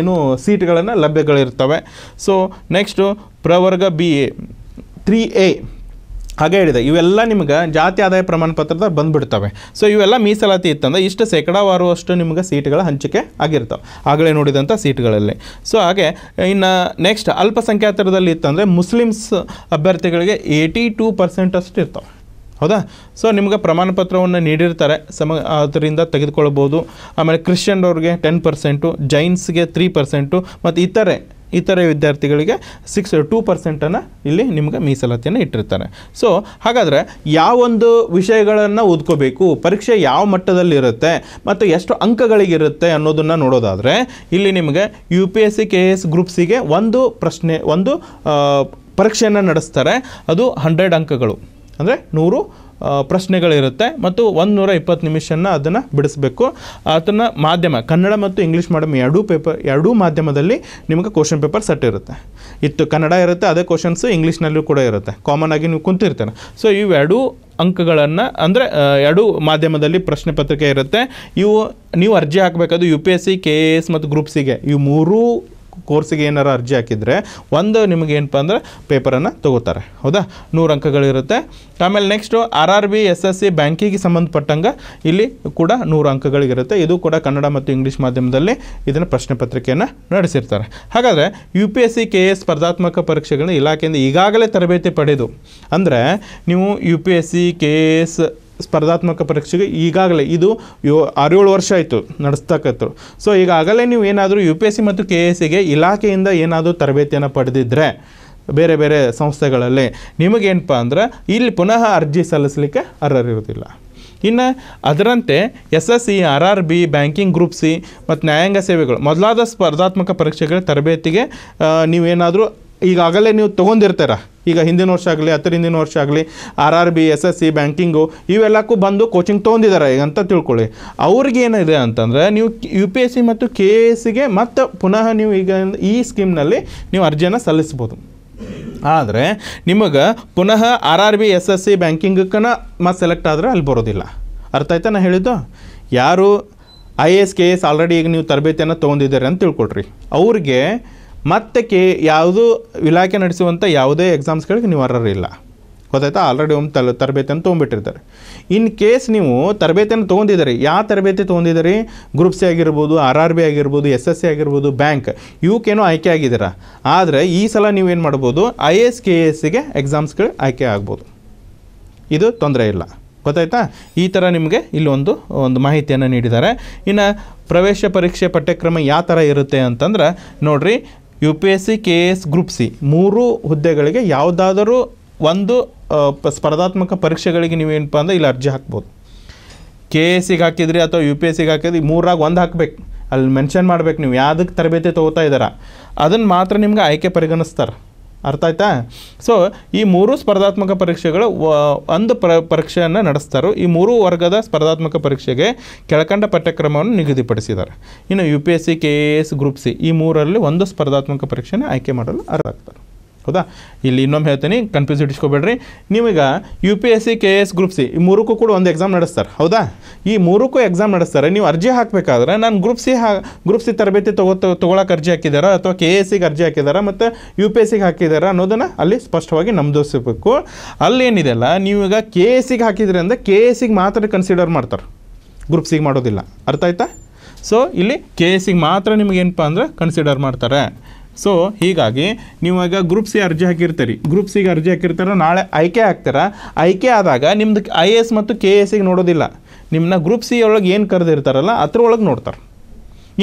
ಏನು ಸೀಟ್ಗಳನ್ನು ಲಭ್ಯಗಳಿರ್ತವೆ ಸೊ ನೆಕ್ಸ್ಟು ಪ್ರವರ್ಗ ಬಿ ಎ ತ್ರೀ ಎ ಹಾಗೆ ಹೇಳಿದೆ ಇವೆಲ್ಲ ನಿಮ್ಗೆ ಜಾತಿ ಆದಾಯ ಪ್ರಮಾಣ ಪತ್ರದ ಬಂದುಬಿಡ್ತವೆ ಸೊ ಇವೆಲ್ಲ ಮೀಸಲಾತಿ ಇತ್ತಂದ್ರೆ ಇಷ್ಟು ಶೇಕಡಾವಾರು ಅಷ್ಟು ನಿಮ್ಗೆ ಸೀಟ್ಗಳ ಹಂಚಿಕೆ ಆಗಿರ್ತವೆ ಆಗಲೇ ನೋಡಿದಂಥ ಸೀಟ್ಗಳಲ್ಲಿ ಸೊ ಹಾಗೆ ಇನ್ನು ನೆಕ್ಸ್ಟ್ ಅಲ್ಪಸಂಖ್ಯಾತರದಲ್ಲಿ ಇತ್ತಂದರೆ ಮುಸ್ಲಿಮ್ಸ್ ಅಭ್ಯರ್ಥಿಗಳಿಗೆ ಏಯ್ಟಿ ಟೂ ಪರ್ಸೆಂಟ್ ಅಷ್ಟು ಇರ್ತವೆ ಹೌದಾ ಸೊ ನಿಮ್ಗೆ ಪ್ರಮಾಣ ಪತ್ರವನ್ನು ನೀಡಿರ್ತಾರೆ ಸಮ ಅದರಿಂದ ತೆಗೆದುಕೊಳ್ಬೋದು ಆಮೇಲೆ ಕ್ರಿಶ್ಚಿಯನ್ ಅವ್ರಿಗೆ ಟೆನ್ ಪರ್ಸೆಂಟು ಜೈನ್ಸ್ಗೆ ತ್ರೀ ಪರ್ಸೆಂಟು ಮತ್ತು ಇತರೆ ಇತರೆ ವಿದ್ಯಾರ್ಥಿಗಳಿಗೆ ಸಿಕ್ಸ್ ಟೂ ಪರ್ಸೆಂಟನ್ನು ಇಲ್ಲಿ ನಿಮಗೆ ಮೀಸಲಾತಿಯನ್ನು ಇಟ್ಟಿರ್ತಾರೆ ಸೊ ಹಾಗಾದರೆ ಯಾವೊಂದು ವಿಷಯಗಳನ್ನು ಓದ್ಕೋಬೇಕು ಪರೀಕ್ಷೆ ಯಾವ ಮಟ್ಟದಲ್ಲಿರುತ್ತೆ ಮತ್ತು ಎಷ್ಟು ಅಂಕಗಳಿಗಿರುತ್ತೆ ಅನ್ನೋದನ್ನು ನೋಡೋದಾದರೆ ಇಲ್ಲಿ ನಿಮಗೆ U P S C K S ಗ್ರೂಪ್ಸಿಗೆ ಒಂದು ಪ್ರಶ್ನೆ ಒಂದು ಪರೀಕ್ಷೆಯನ್ನು ನಡೆಸ್ತಾರೆ ಅದು ಹಂಡ್ರೆಡ್ ಅಂಕಗಳು ಅಂದರೆ ನೂರು ಪ್ರಶ್ನೆಗಳಿರುತ್ತೆ ಮತ್ತು ಒಂದು ನೂರ ಇಪ್ಪತ್ತು ನಿಮಿಷನ ಅದನ್ನು ಬಿಡಿಸಬೇಕು ಅದನ್ನು ಮಾಧ್ಯಮ ಕನ್ನಡ ಮತ್ತು ಇಂಗ್ಲೀಷ್ ಮಾಡಮ್ ಎರಡೂ ಪೇಪರ್ ಎರಡೂ ಮಾಧ್ಯಮದಲ್ಲಿ ನಿಮಗೆ ಕ್ವಶನ್ ಪೇಪರ್ ಸೆಟ್ ಇರುತ್ತೆ ಇತ್ತು ಕನ್ನಡ ಇರುತ್ತೆ ಅದೇ ಕ್ವಶನ್ಸು ಇಂಗ್ಲೀಷ್ನಲ್ಲೂ ಕೂಡ ಇರುತ್ತೆ ಕಾಮನ್ ಆಗಿ ನೀವು ಕುಂತಿರ್ತಾರೆ ಸೊ ಇವೆರಡೂ ಅಂಕಗಳನ್ನು ಅಂದರೆ ಎರಡೂ ಮಾಧ್ಯಮದಲ್ಲಿ ಪ್ರಶ್ನೆ ಪತ್ರಿಕೆ ಇರುತ್ತೆ ಇವು ನೀವು ಅರ್ಜಿ ಹಾಕಬೇಕಾದ್ರೆ U P S C K A S ಮತ್ತು ಗ್ರೂಪ್ ಸಿಗೆ ಇವು ಮೂರೂ ಕೋರ್ಸಿಗೆ ಏನಾರು ಅರ್ಜಿ ಹಾಕಿದರೆ ಒಂದು ನಿಮಗೆ ಏನಪ್ಪ ಅಂದರೆ ಪೇಪರನ್ನು ತೊಗೋತಾರೆ ಹೌದಾ ನೂರು ಅಂಕಗಳಿರುತ್ತೆ ಆಮೇಲೆ next R R B S S C ಬ್ಯಾಂಕಿಗೆ ಸಂಬಂಧಪಟ್ಟಂಗೆ ಇಲ್ಲಿ ಕೂಡ ನೂರು ಅಂಕಗಳಿಗಿರುತ್ತೆ ಇದು ಕೂಡ ಕನ್ನಡ ಮತ್ತು ಇಂಗ್ಲೀಷ್ ಮಾಧ್ಯಮದಲ್ಲಿ ಇದನ್ನು ಪ್ರಶ್ನೆ ಪತ್ರಿಕೆಯನ್ನು ನಡೆಸಿರ್ತಾರೆ ಹಾಗಾದರೆ U P S C K S ಸ್ಪರ್ಧಾತ್ಮಕ ಪರೀಕ್ಷೆಗಳನ್ನ ಇಲಾಖೆಯಿಂದ ಈಗಾಗಲೇ ತರಬೇತಿ ಪಡೆದು ಅಂದರೆ ನೀವು U P S C K S ಸ್ಪರ್ಧಾತ್ಮಕ ಪರೀಕ್ಷೆಗೆ ಈಗಾಗಲೇ ಇದು ಯೋ ಆರೇಳು ವರ್ಷ ಆಯಿತು ನಡೆಸ್ತಕ್ಕಂಥರು ಸೊ ಈಗಾಗಲೇ ನೀವು ಏನಾದರೂ ಯು ಪಿ ಎಸ್ ಸಿ ಮತ್ತು ಕೆ ಎಸ್ ಸಿಗೆ ಇಲಾಖೆಯಿಂದ ಏನಾದರೂ ತರಬೇತಿಯನ್ನು ಪಡೆದಿದ್ದರೆ ಬೇರೆ ಬೇರೆ ಸಂಸ್ಥೆಗಳಲ್ಲಿ ನಿಮಗೇನಪ್ಪ ಅಂದ್ರೆ ಇಲ್ಲಿ ಪುನಃ ಅರ್ಜಿ ಸಲ್ಲಿಸಲಿಕ್ಕೆ ಅರ್ಹರಿರುವುದಿಲ್ಲ ಇನ್ನು ಅದರಂತೆ S S C R R B banking group C ಮತ್ತು ನ್ಯಾಯಾಂಗ ಸೇವೆಗಳು ಮೊದಲಾದ ಸ್ಪರ್ಧಾತ್ಮಕ ಪರೀಕ್ಷೆಗಳ ತರಬೇತಿಗೆ ನೀವೇನಾದರೂ ಈಗಾಗಲೇ ನೀವು ತೊಗೊಂಡಿರ್ತೀರ ಈಗ ಹಿಂದಿನ ವರ್ಷ ಆಗಲಿ ಹತ್ತಿರ ಹಿಂದಿನ ವರ್ಷ ಆಗಲಿ R R B S S C banking ಇವೆಲ್ಲಕ್ಕೂ ಬಂದು ಕೋಚಿಂಗ್ ತೊಗೊಂಡಿದ್ದಾರೆ ಈಗ ಅಂತ ತಿಳ್ಕೊಳ್ಳಿ ಅವ್ರಿಗೆ ಏನಿದೆ ಅಂತಂದರೆ ನೀವು ಯು ಪಿ ಎಸ್ ಸಿ ಮತ್ತು ಕೆ ಎ ಸಿಗೆ ಮತ್ತೆ ಪುನಃ ನೀವು ಈಗ ಈ ಸ್ಕೀಮ್ನಲ್ಲಿ ನೀವು ಅರ್ಜಿಯನ್ನು ಸಲ್ಲಿಸ್ಬೋದು ಆದರೆ ನಿಮಗೆ ಪುನಃ R R B S S C ಬ್ಯಾಂಕಿಂಗಕ್ಕನ ಮತ್ತು ಸೆಲೆಕ್ಟ್ ಆದರೆ ಅಲ್ಲಿ ಬರೋದಿಲ್ಲ ಅರ್ಥ ಆಯ್ತಾ ನಾನು ಹೇಳಿದ್ದು ಯಾರು I A S K S already ಈಗ ನೀವು ತರಬೇತಿಯನ್ನು ತೊಗೊಂಡಿದ್ದಾರೆ ಅಂತ ತಿಳ್ಕೊಳ್ರಿ ಅವ್ರಿಗೆ ಮತ್ತೆ ಕೆ ಯಾವುದು ಇಲಾಖೆ ನಡೆಸುವಂಥ ಯಾವುದೇ ಎಕ್ಸಾಮ್ಸ್ಗಳಿಗೆ ನೀವು ಅರ್ಹರಿಲ್ಲ ಗೊತ್ತಾಯ್ತಾ ಆಲ್ರೆಡಿ ಒಂದು ತಲ್ ತರಬೇತಿಯನ್ನು ತೊಗೊಂಡ್ಬಿಟ್ಟಿರ್ತಾರೆ ಇನ್ ಕೇಸ್ ನೀವು ತರಬೇತಿಯನ್ನು ತೊಗೊಂಡಿದ್ದೀರಿ ಯಾವ ತರಬೇತಿ ತೊಗೊಂಡಿದ್ದೀರಿ ಗ್ರೂಪ್ ಸಿ ಆಗಿರ್ಬೋದು ಆರ್ ಆರ್ ಬಿ ಆಗಿರ್ಬೋದು ಎಸ್ ಎಸ್ ಸಿ ಆಗಿರ್ಬೋದು ಬ್ಯಾಂಕ್ ಇವಕ್ಕೇನೋ ಆಯ್ಕೆ ಆಗಿದ್ದೀರಾ ಆದರೆ ಈ ಸಲ ನೀವೇನು ಮಾಡ್ಬೋದು ಐ ಎಸ್ ಕೆ ಎಸ್ಸಿಗೆ ಎಕ್ಸಾಮ್ಸ್ಗಳು ಆಯ್ಕೆ ಆಗ್ಬೋದು ಇದು ತೊಂದರೆ ಇಲ್ಲ ಗೊತ್ತಾಯ್ತಾ ಈ ಥರ ನಿಮಗೆ ಇಲ್ಲೊಂದು ಒಂದು ಮಾಹಿತಿಯನ್ನು ನೀಡಿದ್ದಾರೆ ಇನ್ನು ಪ್ರವೇಶ ಪರೀಕ್ಷೆ ಪಠ್ಯಕ್ರಮ ಯಾವ ಥರ ಇರುತ್ತೆ ಅಂತಂದ್ರೆ ನೋಡಿರಿ U P S C K A S group C ಮೂರು ಹುದ್ದೆಗಳಿಗೆ ಯಾವುದಾದರೂ ಒಂದು ಸ್ಪರ್ಧಾತ್ಮಕ ಪರೀಕ್ಷೆಗಳಿಗೆ ನೀವೇನಪ್ಪ ಅಂದರೆ ಇಲ್ಲಿ ಅರ್ಜಿ ಹಾಕ್ಬೋದು ಕೆ ಎ ಸಿಗೆ ಹಾಕಿದ್ರಿ ಅಥವಾ ಯು ಪಿ ಎಸ್ ಸಿಗೆ ಹಾಕಿದ್ರಿ ಮೂರಾಗ ಒಂದು ಹಾಕಬೇಕು ಅಲ್ಲಿ ಮೆನ್ಷನ್ ಮಾಡ್ಬೇಕು ನೀವು ಯಾವುದಕ್ಕೆ ತರಬೇತಿ ತೊಗೋತಾ ಇದ್ದಾರ ಅದನ್ನು ಮಾತ್ರ ನಿಮ್ಗೆ ಆಯ್ಕೆ ಪರಿಗಣಿಸ್ತಾರೆ ಅರ್ಥ ಆಯ್ತಾ ಸೊ ಈ ಮೂರು ಸ್ಪರ್ಧಾತ್ಮಕ ಪರೀಕ್ಷೆಗಳು ಒಂದು ಪ್ರ ಪರೀಕ್ಷೆಯನ್ನು ನಡೆಸ್ತಾರೋ ಈ ಮೂರು ವರ್ಗದ ಸ್ಪರ್ಧಾತ್ಮಕ ಪರೀಕ್ಷೆಗೆ ಕೆಳಕಂಡ ಪಠ್ಯಕ್ರಮವನ್ನು ನಿಗದಿಪಡಿಸಿದ್ದಾರೆ ಇನ್ನು U P S C K A S group C ಈ ಮೂರರಲ್ಲಿ ಒಂದು ಸ್ಪರ್ಧಾತ್ಮಕ ಪರೀಕ್ಷೆನ ಆಯ್ಕೆ ಮಾಡಲು ಅರ್ಥ ಆಗ್ತಾರೆ ಹೌದಾ ಇಲ್ಲಿ ಇನ್ನೊಮ್ಮೆ ಹೇಳ್ತೀನಿ ಕನ್ಫ್ಯೂಸ್ ಇಟ್ಸ್ಕೋಬೇಡ್ರಿ ನಿಮಗೆ U P S C K S group C ಈ ಮೂರಕ್ಕೂ ಕೂಡ ಒಂದು ಎಕ್ಸಾಮ್ ನಡೆಸ್ತಾರೆ ಹೌದಾ ಈ ಮೂರಕ್ಕೂ ಎಕ್ಸಾಮ್ ನಡೆಸ್ತಾರೆ ನೀವು ಅರ್ಜಿ ಹಾಕಬೇಕಾದ್ರೆ ನಾನು ಗ್ರೂಪ್ ಸಿ ಹಾ ಗ್ರೂಪ್ ಸಿ ತರಬೇತಿ ತಗೋ ತೊಗೊಳಕ್ಕೆ ಅರ್ಜಿ ಹಾಕಿದ್ದಾರಾ ಅಥವಾ ಕೆ ಎಸ್ ಸಿಗೆ ಅರ್ಜಿ ಹಾಕಿದಾರ ಮತ್ತು ಯು ಪಿ ಎಸ್ ಸಿಗೆ ಹಾಕಿದಾರ ಅನ್ನೋದನ್ನು ಅಲ್ಲಿ ಸ್ಪಷ್ಟವಾಗಿ ನಮ್ದೋಸಬೇಕು ಅಲ್ಲೇನಿದೆಲ್ಲ ನೀವು ಈಗ ಕೆ ಎಸ್ ಸಿಗೆ ಹಾಕಿದ್ರಿ ಅಂದರೆ ಕೆ ಎಸ್ ಸಿಗೆ ಮಾತ್ರ ಕನ್ಸಿಡರ್ ಮಾಡ್ತಾರೆ ಗ್ರೂಪ್ ಸಿಗೆ ಮಾಡೋದಿಲ್ಲ ಅರ್ಥ ಆಯ್ತಾ ಸೊ ಇಲ್ಲಿ ಕೆ ಎಸ್ ಸಿಗೆ ಮಾತ್ರ ನಿಮಗೇನಪ್ಪ ಅಂದ್ರೆ ಕನ್ಸಿಡರ್ ಮಾಡ್ತಾರೆ ಸೊ ಹೀಗಾಗಿ ನೀವು ಈಗ ಗ್ರೂಪ್ ಸಿ ಅರ್ಜಿ ಹಾಕಿರ್ತೀರಿ ಗ್ರೂಪ್ ಸಿಗೆ ಅರ್ಜಿ ಹಾಕಿರ್ತೀರ ನಾಳೆ ಆಯ್ಕೆ ಆಗ್ತೀರ ಆಯ್ಕೆ ಆದಾಗ ನಿಮ್ದು ಐ ಎ ಎಸ್ ಮತ್ತು ಕೆ ಎ ಸಿಗೆ ನೋಡೋದಿಲ್ಲ ನಿಮ್ಮನ್ನ ಗ್ರೂಪ್ ಸಿ ಒಳಗೆ ಏನು ಕರೆದಿರ್ತಾರಲ್ಲ ಅದ್ರ ಒಳಗೆ ನೋಡ್ತಾರೆ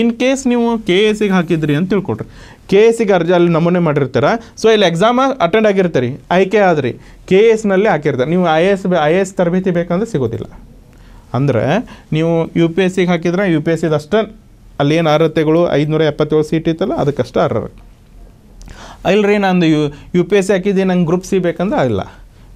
ಇನ್ ಕೇಸ್ ನೀವು ಕೆ ಎ ಸಿಗೆ ಹಾಕಿದ್ರಿ ಅಂತ ತಿಳ್ಕೊಟ್ರಿ ಕೆ ಎ ಸಿಗೆ ಅರ್ಜಿ ಅಲ್ಲಿ ನಮೂನೆ ಮಾಡಿರ್ತಾರೆ ಸೊ ಇಲ್ಲಿ ಎಕ್ಸಾಮ ಅಟೆಂಡ್ ಆಗಿರ್ತೀರಿ ಆಯ್ಕೆ ಆದ್ರಿ ಕೆ ಎ ಎಸ್ನಲ್ಲಿ ಹಾಕಿರ್ತಾರೆ ನೀವು I A S I A S ತರಬೇತಿ ಬೇಕಂದ್ರೆ ಸಿಗೋದಿಲ್ಲ ಅಂದರೆ ನೀವು ಯು ಪಿ ಎಸ್ ಸಿಗೆ ಹಾಕಿದ್ರೆ ಯು ಪಿ ಎಸ್ ಸಿದಷ್ಟೇ ಅಲ್ಲಿ ಏನು ಅರ್ಹತೆಗಳು ಐದುನೂರ ಎಪ್ಪತ್ತೇಳು ಸೀಟ್ ಇತ್ತಲ್ಲ ಅದಕ್ಕಷ್ಟೇ ಅರ್ಹರು ಅಲ್ರಿ ನಾನು U U P S C ಹಾಕಿದ್ದೀನಿ ನಂಗೆ ಗ್ರೂಪ್ ಸಿ ಬೇಕಂದ್ರೆ ಆಗಿಲ್ಲ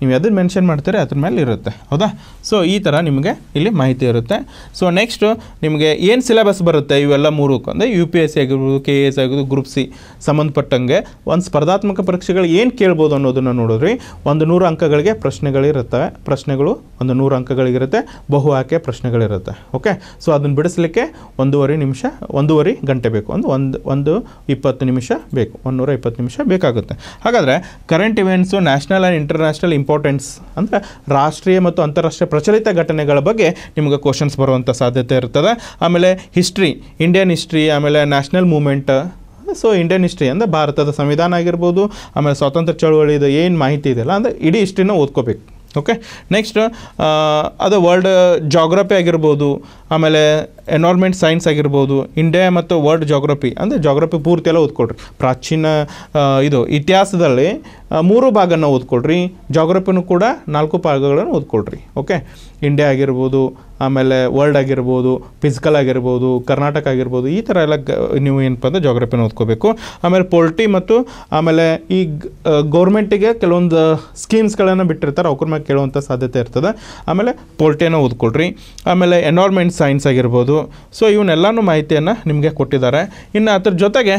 ನೀವು ಅದನ್ನು ಮೆನ್ಷನ್ ಮಾಡ್ತೀರಿ ಅದ್ರ ಮೇಲೆ ಇರುತ್ತೆ ಹೌದಾ ಸೊ ಈ ಥರ ನಿಮಗೆ ಇಲ್ಲಿ ಮಾಹಿತಿ ಇರುತ್ತೆ ಸೊ ನೆಕ್ಸ್ಟು ನಿಮಗೆ ಏನು ಸಿಲೆಬಸ್ ಬರುತ್ತೆ ಇವೆಲ್ಲ ಮೂರಕ್ಕೂ ಅಂದರೆ ಯು ಪಿ ಎಸ್ ಸಿ ಆಗಿರ್ಬೋದು ಕೆ ಎ ಎಸ್ ಆಗಿರ್ಬೋದು ಗ್ರೂಪ್ ಸಿ ಸಂಬಂಧಪಟ್ಟಂಗೆ ಒಂದು ಸ್ಪರ್ಧಾತ್ಮಕ ಪರೀಕ್ಷೆಗಳು ಏನು ಕೇಳ್ಬೋದು ಅನ್ನೋದನ್ನು ನೋಡಿದ್ರಿ ಒಂದು ನೂರು ಅಂಕಗಳಿಗೆ ಪ್ರಶ್ನೆಗಳಿರುತ್ತವೆ ಪ್ರಶ್ನೆಗಳು ಒಂದು ನೂರು ಅಂಕಗಳಿಗಿರುತ್ತೆ ಬಹು ಆಕೆ ಪ್ರಶ್ನೆಗಳಿರುತ್ತೆ ಓಕೆ ಸೊ ಅದನ್ನು ಬಿಡಿಸಲಿಕ್ಕೆ ಒಂದೂವರೆ ನಿಮಿಷ ಒಂದೂವರೆ ಗಂಟೆ ಬೇಕು ಒಂದು ಒಂದು ಒಂದು ಇಪ್ಪತ್ತು ನಿಮಿಷ ಬೇಕು ನೂರ ಇಪ್ಪತ್ತು ನಿಮಿಷ ಬೇಕಾಗುತ್ತೆ ಹಾಗಾದರೆ current events national and international importance ಅಂದರೆ ರಾಷ್ಟ್ರೀಯ ಮತ್ತು ಅಂತಾರಾಷ್ಟ್ರೀಯ ಪ್ರಚಲಿತ ಘಟನೆಗಳ ಬಗ್ಗೆ ನಿಮಗೆ ಕ್ವಶನ್ಸ್ ಬರುವಂಥ ಸಾಧ್ಯತೆ ಇರ್ತದೆ ಆಮೇಲೆ ಹಿಸ್ಟ್ರಿ ಇಂಡಿಯನ್ ಹಿಸ್ಟ್ರಿ ಆಮೇಲೆ national movement so Indian history ಅಂದರೆ ಭಾರತದ ಸಂವಿಧಾನ ಆಗಿರ್ಬೋದು ಆಮೇಲೆ ಸ್ವಾತಂತ್ರ್ಯ ಚಳುವಳಿದು ಏನು ಮಾಹಿತಿ ಇದೆಯಲ್ಲ ಅಂದರೆ ಇಡೀ ಹಿಸ್ಟ್ರಿನ ಓದ್ಕೋಬೇಕು ಓಕೆ ನೆಕ್ಸ್ಟ್ ಅದು ವರ್ಲ್ಡ್ ಜಾಗ್ರಫಿ ಆಗಿರ್ಬೋದು ಆಮೇಲೆ ಎನ್ವಾರ್ಮೆಂಟ್ ಸೈನ್ಸ್ ಆಗಿರ್ಬೋದು ಇಂಡಿಯಾ ಮತ್ತು ವರ್ಲ್ಡ್ ಜೋಗ್ರಫಿ ಅಂದರೆ ಜೋಗ್ರಫಿ ಪೂರ್ತಿ ಎಲ್ಲ ಓದ್ಕೊಳ್ರಿ ಪ್ರಾಚೀನ ಇದು ಇತಿಹಾಸದಲ್ಲಿ ಮೂರು ಭಾಗನ ಓದ್ಕೊಳ್ರಿ ಜೋಗ್ರಫಿನೂ ಕೂಡ ನಾಲ್ಕು ಭಾಗಗಳನ್ನು ಓದ್ಕೊಳ್ರಿ ಓಕೆ ಇಂಡಿಯಾ ಆಗಿರ್ಬೋದು ಆಮೇಲೆ ವರ್ಲ್ಡ್ ಆಗಿರ್ಬೋದು ಫಿಸಿಕಲ್ ಆಗಿರ್ಬೋದು ಕರ್ನಾಟಕ ಆಗಿರ್ಬೋದು ಈ ಥರ ಎಲ್ಲ ನೀವು ಏನಪ್ಪ ಅಂದರೆ ಜಾಗ್ರಫಿನ ಓದ್ಕೋಬೇಕು ಆಮೇಲೆ ಪೊಲ್ಟಿ ಮತ್ತು ಆಮೇಲೆ ಈ ಗೌರ್ಮೆಂಟಿಗೆ ಕೆಲವೊಂದು ಸ್ಕೀಮ್ಸ್ಗಳನ್ನು ಬಿಟ್ಟಿರ್ತಾರೆ ಅವ್ರ ಮೇಲೆ ಕೇಳುವಂಥ ಸಾಧ್ಯತೆ ಇರ್ತದೆ ಆಮೇಲೆ ಪೊಲ್ಟಿಯನ್ನು ಓದ್ಕೊಳ್ರಿ ಆಮೇಲೆ ಎನ್ವಾರ್ಮೆಂಟ್ ಸೈನ್ಸ್ ಆಗಿರ್ಬೋದು ಸೊ ಇವನ್ನೆಲ್ಲನೂ ಮಾಹಿತಿಯನ್ನು ನಿಮಗೆ ಕೊಟ್ಟಿದ್ದಾರೆ ಇನ್ನು ಅದ್ರ ಜೊತೆಗೆ